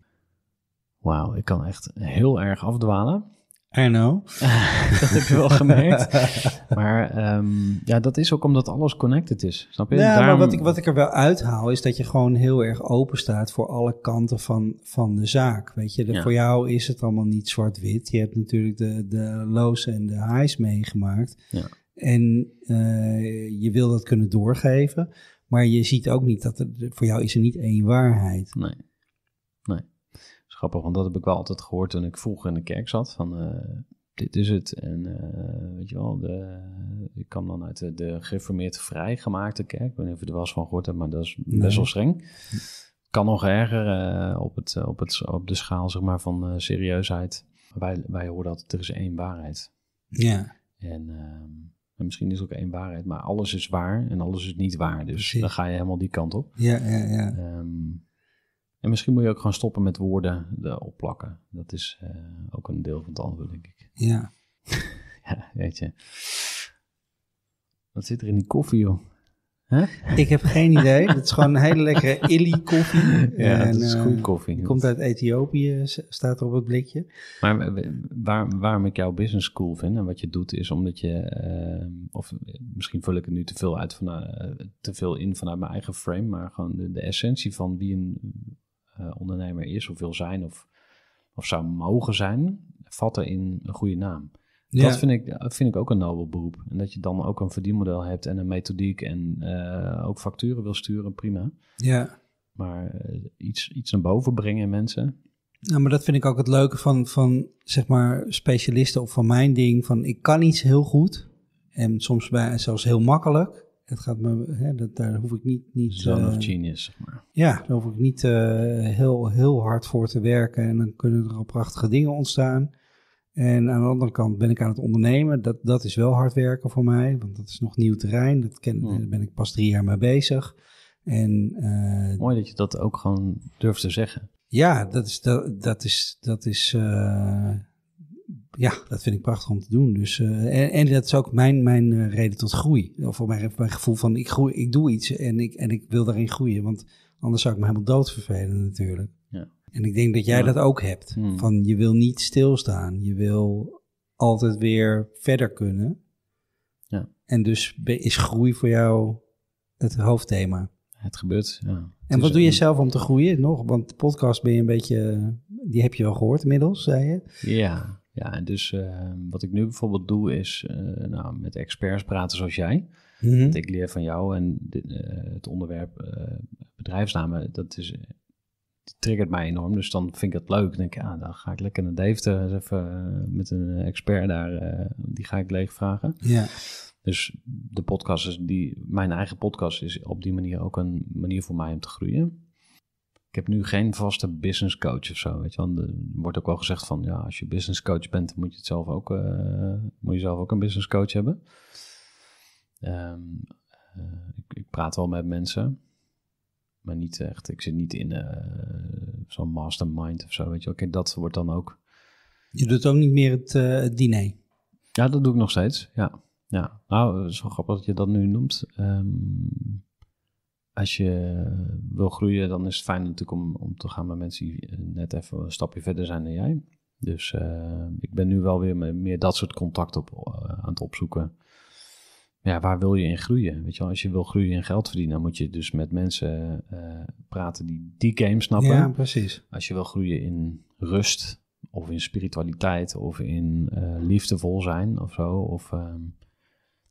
Wauw, ik kan echt heel erg afdwalen. Ik know. dat heb je wel gemerkt. maar ehm, ja, dat is ook omdat alles connected is. Snap je? Ja, Daarom... maar wat ik, wat ik er wel uithaal is dat je gewoon heel erg open staat voor alle kanten van, van de zaak. Weet je, voor jou is het allemaal niet zwart-wit. Je hebt natuurlijk de, de lows en de highs meegemaakt. Ja. En eh, je wil dat kunnen doorgeven. Maar je ziet ook niet dat er, voor jou is er niet één waarheid. Nee grappig, want dat heb ik wel altijd gehoord toen ik vroeger in de kerk zat. Van eh, dit is het. En eh, weet je wel, de, ik kwam dan uit de, de gereformeerd vrijgemaakte kerk. Ik weet niet of er wel eens van gehoord heb, maar dat is best wel streng. Kan nog erger eh, op, het, op, het, op de schaal zeg maar, van serieusheid. Wij, wij horen altijd, er is één waarheid. Ja. En... Ehm, misschien is ook één waarheid, maar alles is waar en alles is niet waar. Dus dan ga je helemaal die kant op. Ja, ja, ja. En misschien moet je ook gewoon stoppen met woorden opplakken. Dat is eh, ook een deel van het antwoord, denk ik. Ja. ja, weet je. Wat zit er in die koffie, joh? Ik heb geen idee. Dat is gewoon een hele lekkere illy koffie. Ja, dat is goed eh, goede koffie. komt uit Ethiopië, staat er op het blikje. Maar eh, waar, waarom ik jouw business cool vind en wat je doet, is omdat je, of misschien vul ik het nu te veel, uit vanuit, te veel in vanuit mijn eigen frame, maar gewoon de, de essentie van wie een eh, ondernemer is of wil zijn of, of zou mogen zijn, vatten in een goede naam. Dat vind ik, vind ik ook een nobel beroep. En dat je dan ook een verdienmodel hebt en een methodiek en eh, ook facturen wil sturen, prima. Ja. Maar eh, iets, iets naar boven brengen in mensen. Nou, maar dat vind ik ook het leuke van, van zeg maar specialisten of van mijn ding. Van ik kan iets heel goed en soms bij, zelfs heel makkelijk. Het gaat me, hè, dat, daar hoef ik niet. niet Zone of eh, genius, zeg maar. Ja, daar hoef ik niet eh, heel, heel hard voor te werken. En dan kunnen er al prachtige dingen ontstaan. En aan de andere kant ben ik aan het ondernemen. Dat, dat is wel hard werken voor mij, want dat is nog nieuw terrein. Dat ken, hmm. daar ben ik pas drie jaar mee bezig. En, eh, Mooi dat je dat ook gewoon durft te zeggen. Ja, dat is, dat, dat is, dat is ja, dat vind ik prachtig om te doen. Dus, eh, en, en, dat is ook mijn, mijn eh, reden tot groei. Of mijn, mijn gevoel van ik, groei, ik doe iets en ik, en ik wil daarin groeien. Want anders zou ik me helemaal dood vervelen natuurlijk. Ja. En ik denk dat jij dat ook hebt. Hmm. Van je wil niet stilstaan. Je wil altijd weer verder kunnen. Ja. En dus is groei voor jou het hoofdthema. Het gebeurt, ja. En wat doe je zelf om te groeien nog? Want de podcast ben je een beetje, die heb je wel gehoord inmiddels, zei je. Ja. Ja, en dus ehm, wat ik nu bijvoorbeeld doe is eh, nou, met experts praten zoals jij. Mm ik leer van jou en eh, het onderwerp eh, bedrijfsnamen, dat is, triggert mij enorm. Dus dan vind ik het leuk. Dan denk ik, ja, ah, dan ga ik lekker naar Dave even met een expert daar, die ga ik leegvragen. vragen. Ja. Dus de podcast is die, mijn eigen podcast is op die manier ook een manier voor mij om te groeien. Ik heb nu geen vaste business coach of zo. Weet je wel. Er wordt ook wel gezegd van ja, als je business coach bent, moet je het zelf ook, eh, moet je zelf ook een business coach hebben. Ehm, eh, ik, ik, praat wel met mensen. Maar niet echt, ik zit niet in eh, zo'n mastermind of zo. Weet je, oké, dat wordt dan ook. Je doet ook niet meer het, diner. Ja, dat doe ik nog steeds. Ja. Ja, nou, zo grappig dat je dat nu noemt. Ehm, als je eh, wil groeien, dan is het fijn natuurlijk om, om te gaan met mensen die eh, net even een stapje verder zijn dan jij. Dus eh, ik ben nu wel weer meer dat soort contact op, aan het opzoeken. Ja, waar wil je in groeien? Weet je wel, als je wil groeien in geld verdienen, dan moet je dus met mensen praten die die game snappen. Ja, precies. Als je wil groeien in rust, of in spiritualiteit, of in liefdevol zijn of zo, of ehm,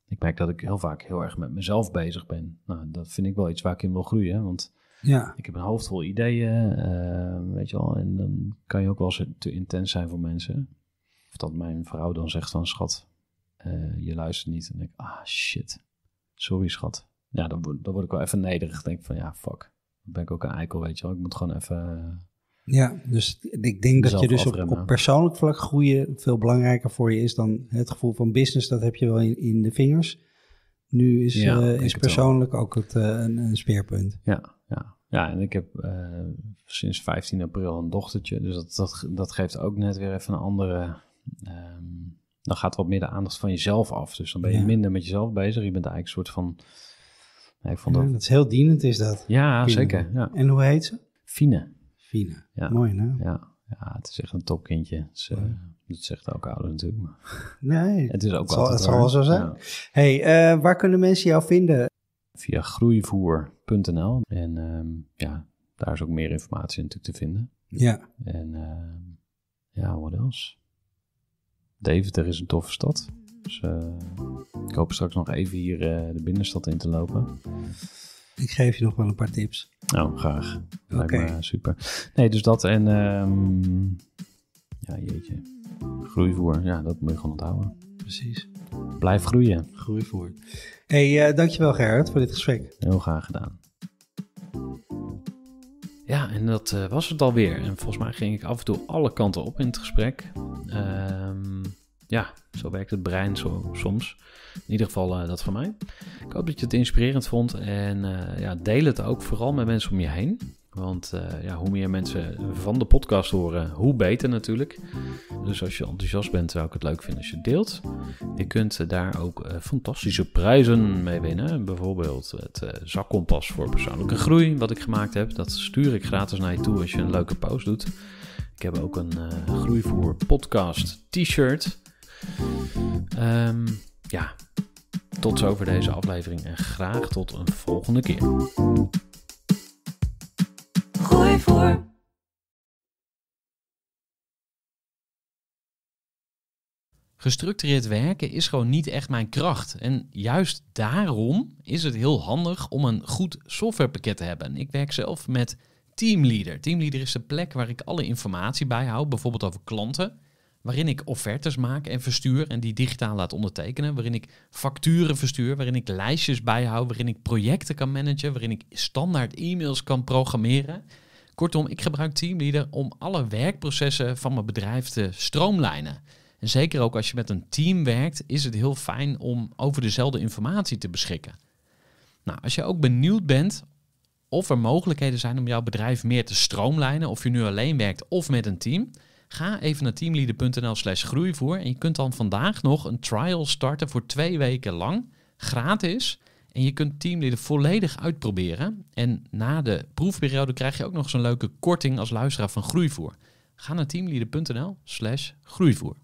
ik merk dat ik heel vaak heel erg met mezelf bezig ben. Nou, dat vind ik wel iets waar ik in wil groeien. Want ja. ik heb een hoofd vol ideeën, uh, weet je wel. En dan kan je ook wel eens te intens zijn voor mensen. Of dat mijn vrouw dan zegt van, schat, eh, je luistert niet. En ik, ah shit, sorry schat. Ja, dan, dan word ik wel even nederig. denk van, ja, fuck. Dan ben ik ook een eikel, weet je wel. Ik moet gewoon even eh, ja, dus ik denk dat je dus op, op, persoonlijk vlak groeien veel belangrijker voor je is dan het gevoel van business. Dat heb je wel in, de vingers. Nu is, eh, is persoonlijk ook het, eh, een, speerpunt. Ja, ja. ja, en ik heb eh, sinds 15 april een dochtertje. Dus dat, dat, dat geeft ook net weer even een andere. Ehm, dan gaat wat meer de aandacht van jezelf af. Dus dan ben je minder met jezelf bezig. Je bent eigenlijk een soort van. ik vond dat... dat is heel dienend, is dat. Ja, zeker. Ja. En hoe heet ze? Fine fina, Ja. Mooi, hè? Ja. ja, het is echt een topkindje. Dus, eh, dat zegt ook ouder natuurlijk. Maar nee, het, is ook zal, wel zo zijn. hey, eh, waar kunnen mensen jou vinden? Via groeivoer.nl. En ehm, ja, daar is ook meer informatie natuurlijk te vinden. Ja. En um, ja, wat else? Deventer is een toffe stad. Dus uh, ik hoop straks nog even hier de binnenstad in te lopen. Ik geef je nog wel een paar tips. Oh, graag. Oké. Super. Nee, dus dat en... Ehm, ja, jeetje. Groeivoer, ja, dat moet je gewoon onthouden. Precies. Blijf groeien. Groeivoer. hey, uh, dankjewel Gerrit voor dit gesprek. Heel graag gedaan. Ja, en dat eh, was het alweer. En volgens mij ging ik af en toe alle kanten op in het gesprek. Um, ja, zo werkt het brein zo, soms. In ieder geval eh, dat van mij. Ik hoop dat je het inspirerend vond. En eh, ja, deel het ook vooral met mensen om je heen. Want eh, ja, hoe meer mensen van de podcast horen, hoe beter natuurlijk. Dus als je enthousiast bent, zou ik het leuk vinden als je deelt. Je kunt daar ook fantastische prijzen mee winnen. Bijvoorbeeld het zakkompas voor persoonlijke groei, wat ik gemaakt heb. Dat stuur ik gratis naar je toe als je een leuke post doet. Ik heb ook een groeivoer podcast t-shirt. Um, ja, tot zover deze aflevering en graag tot een volgende keer. Gooi voor. Gestructureerd werken is gewoon niet echt mijn kracht. En juist daarom is het heel handig om een goed softwarepakket te hebben. Ik werk zelf met Teamleader. Teamleader is de plek waar ik alle informatie bijhoud, bijvoorbeeld over klanten waarin ik offertes maak en verstuur en die digitaal laat ondertekenen, waarin ik facturen verstuur, waarin ik lijstjes bijhoud, waarin ik projecten kan managen, waarin ik standaard e-mails kan programmeren. Kortom, ik gebruik Teamleader om alle werkprocessen van mijn bedrijf te stroomlijnen. En zeker ook als je met een team werkt, is het heel fijn om over dezelfde informatie te beschikken. Nou, als je ook benieuwd bent of er mogelijkheden zijn om jouw bedrijf meer te stroomlijnen, of je nu alleen werkt of met een team, Ga even naar teamleader.nl slash groeivoer. En je kunt dan vandaag nog een trial starten voor twee weken lang. Gratis. En je kunt teamleader volledig uitproberen. En na de proefperiode krijg je ook nog zo'n leuke korting als luisteraar van Groeivoer. Ga naar teamleader.nl slash groeivoer.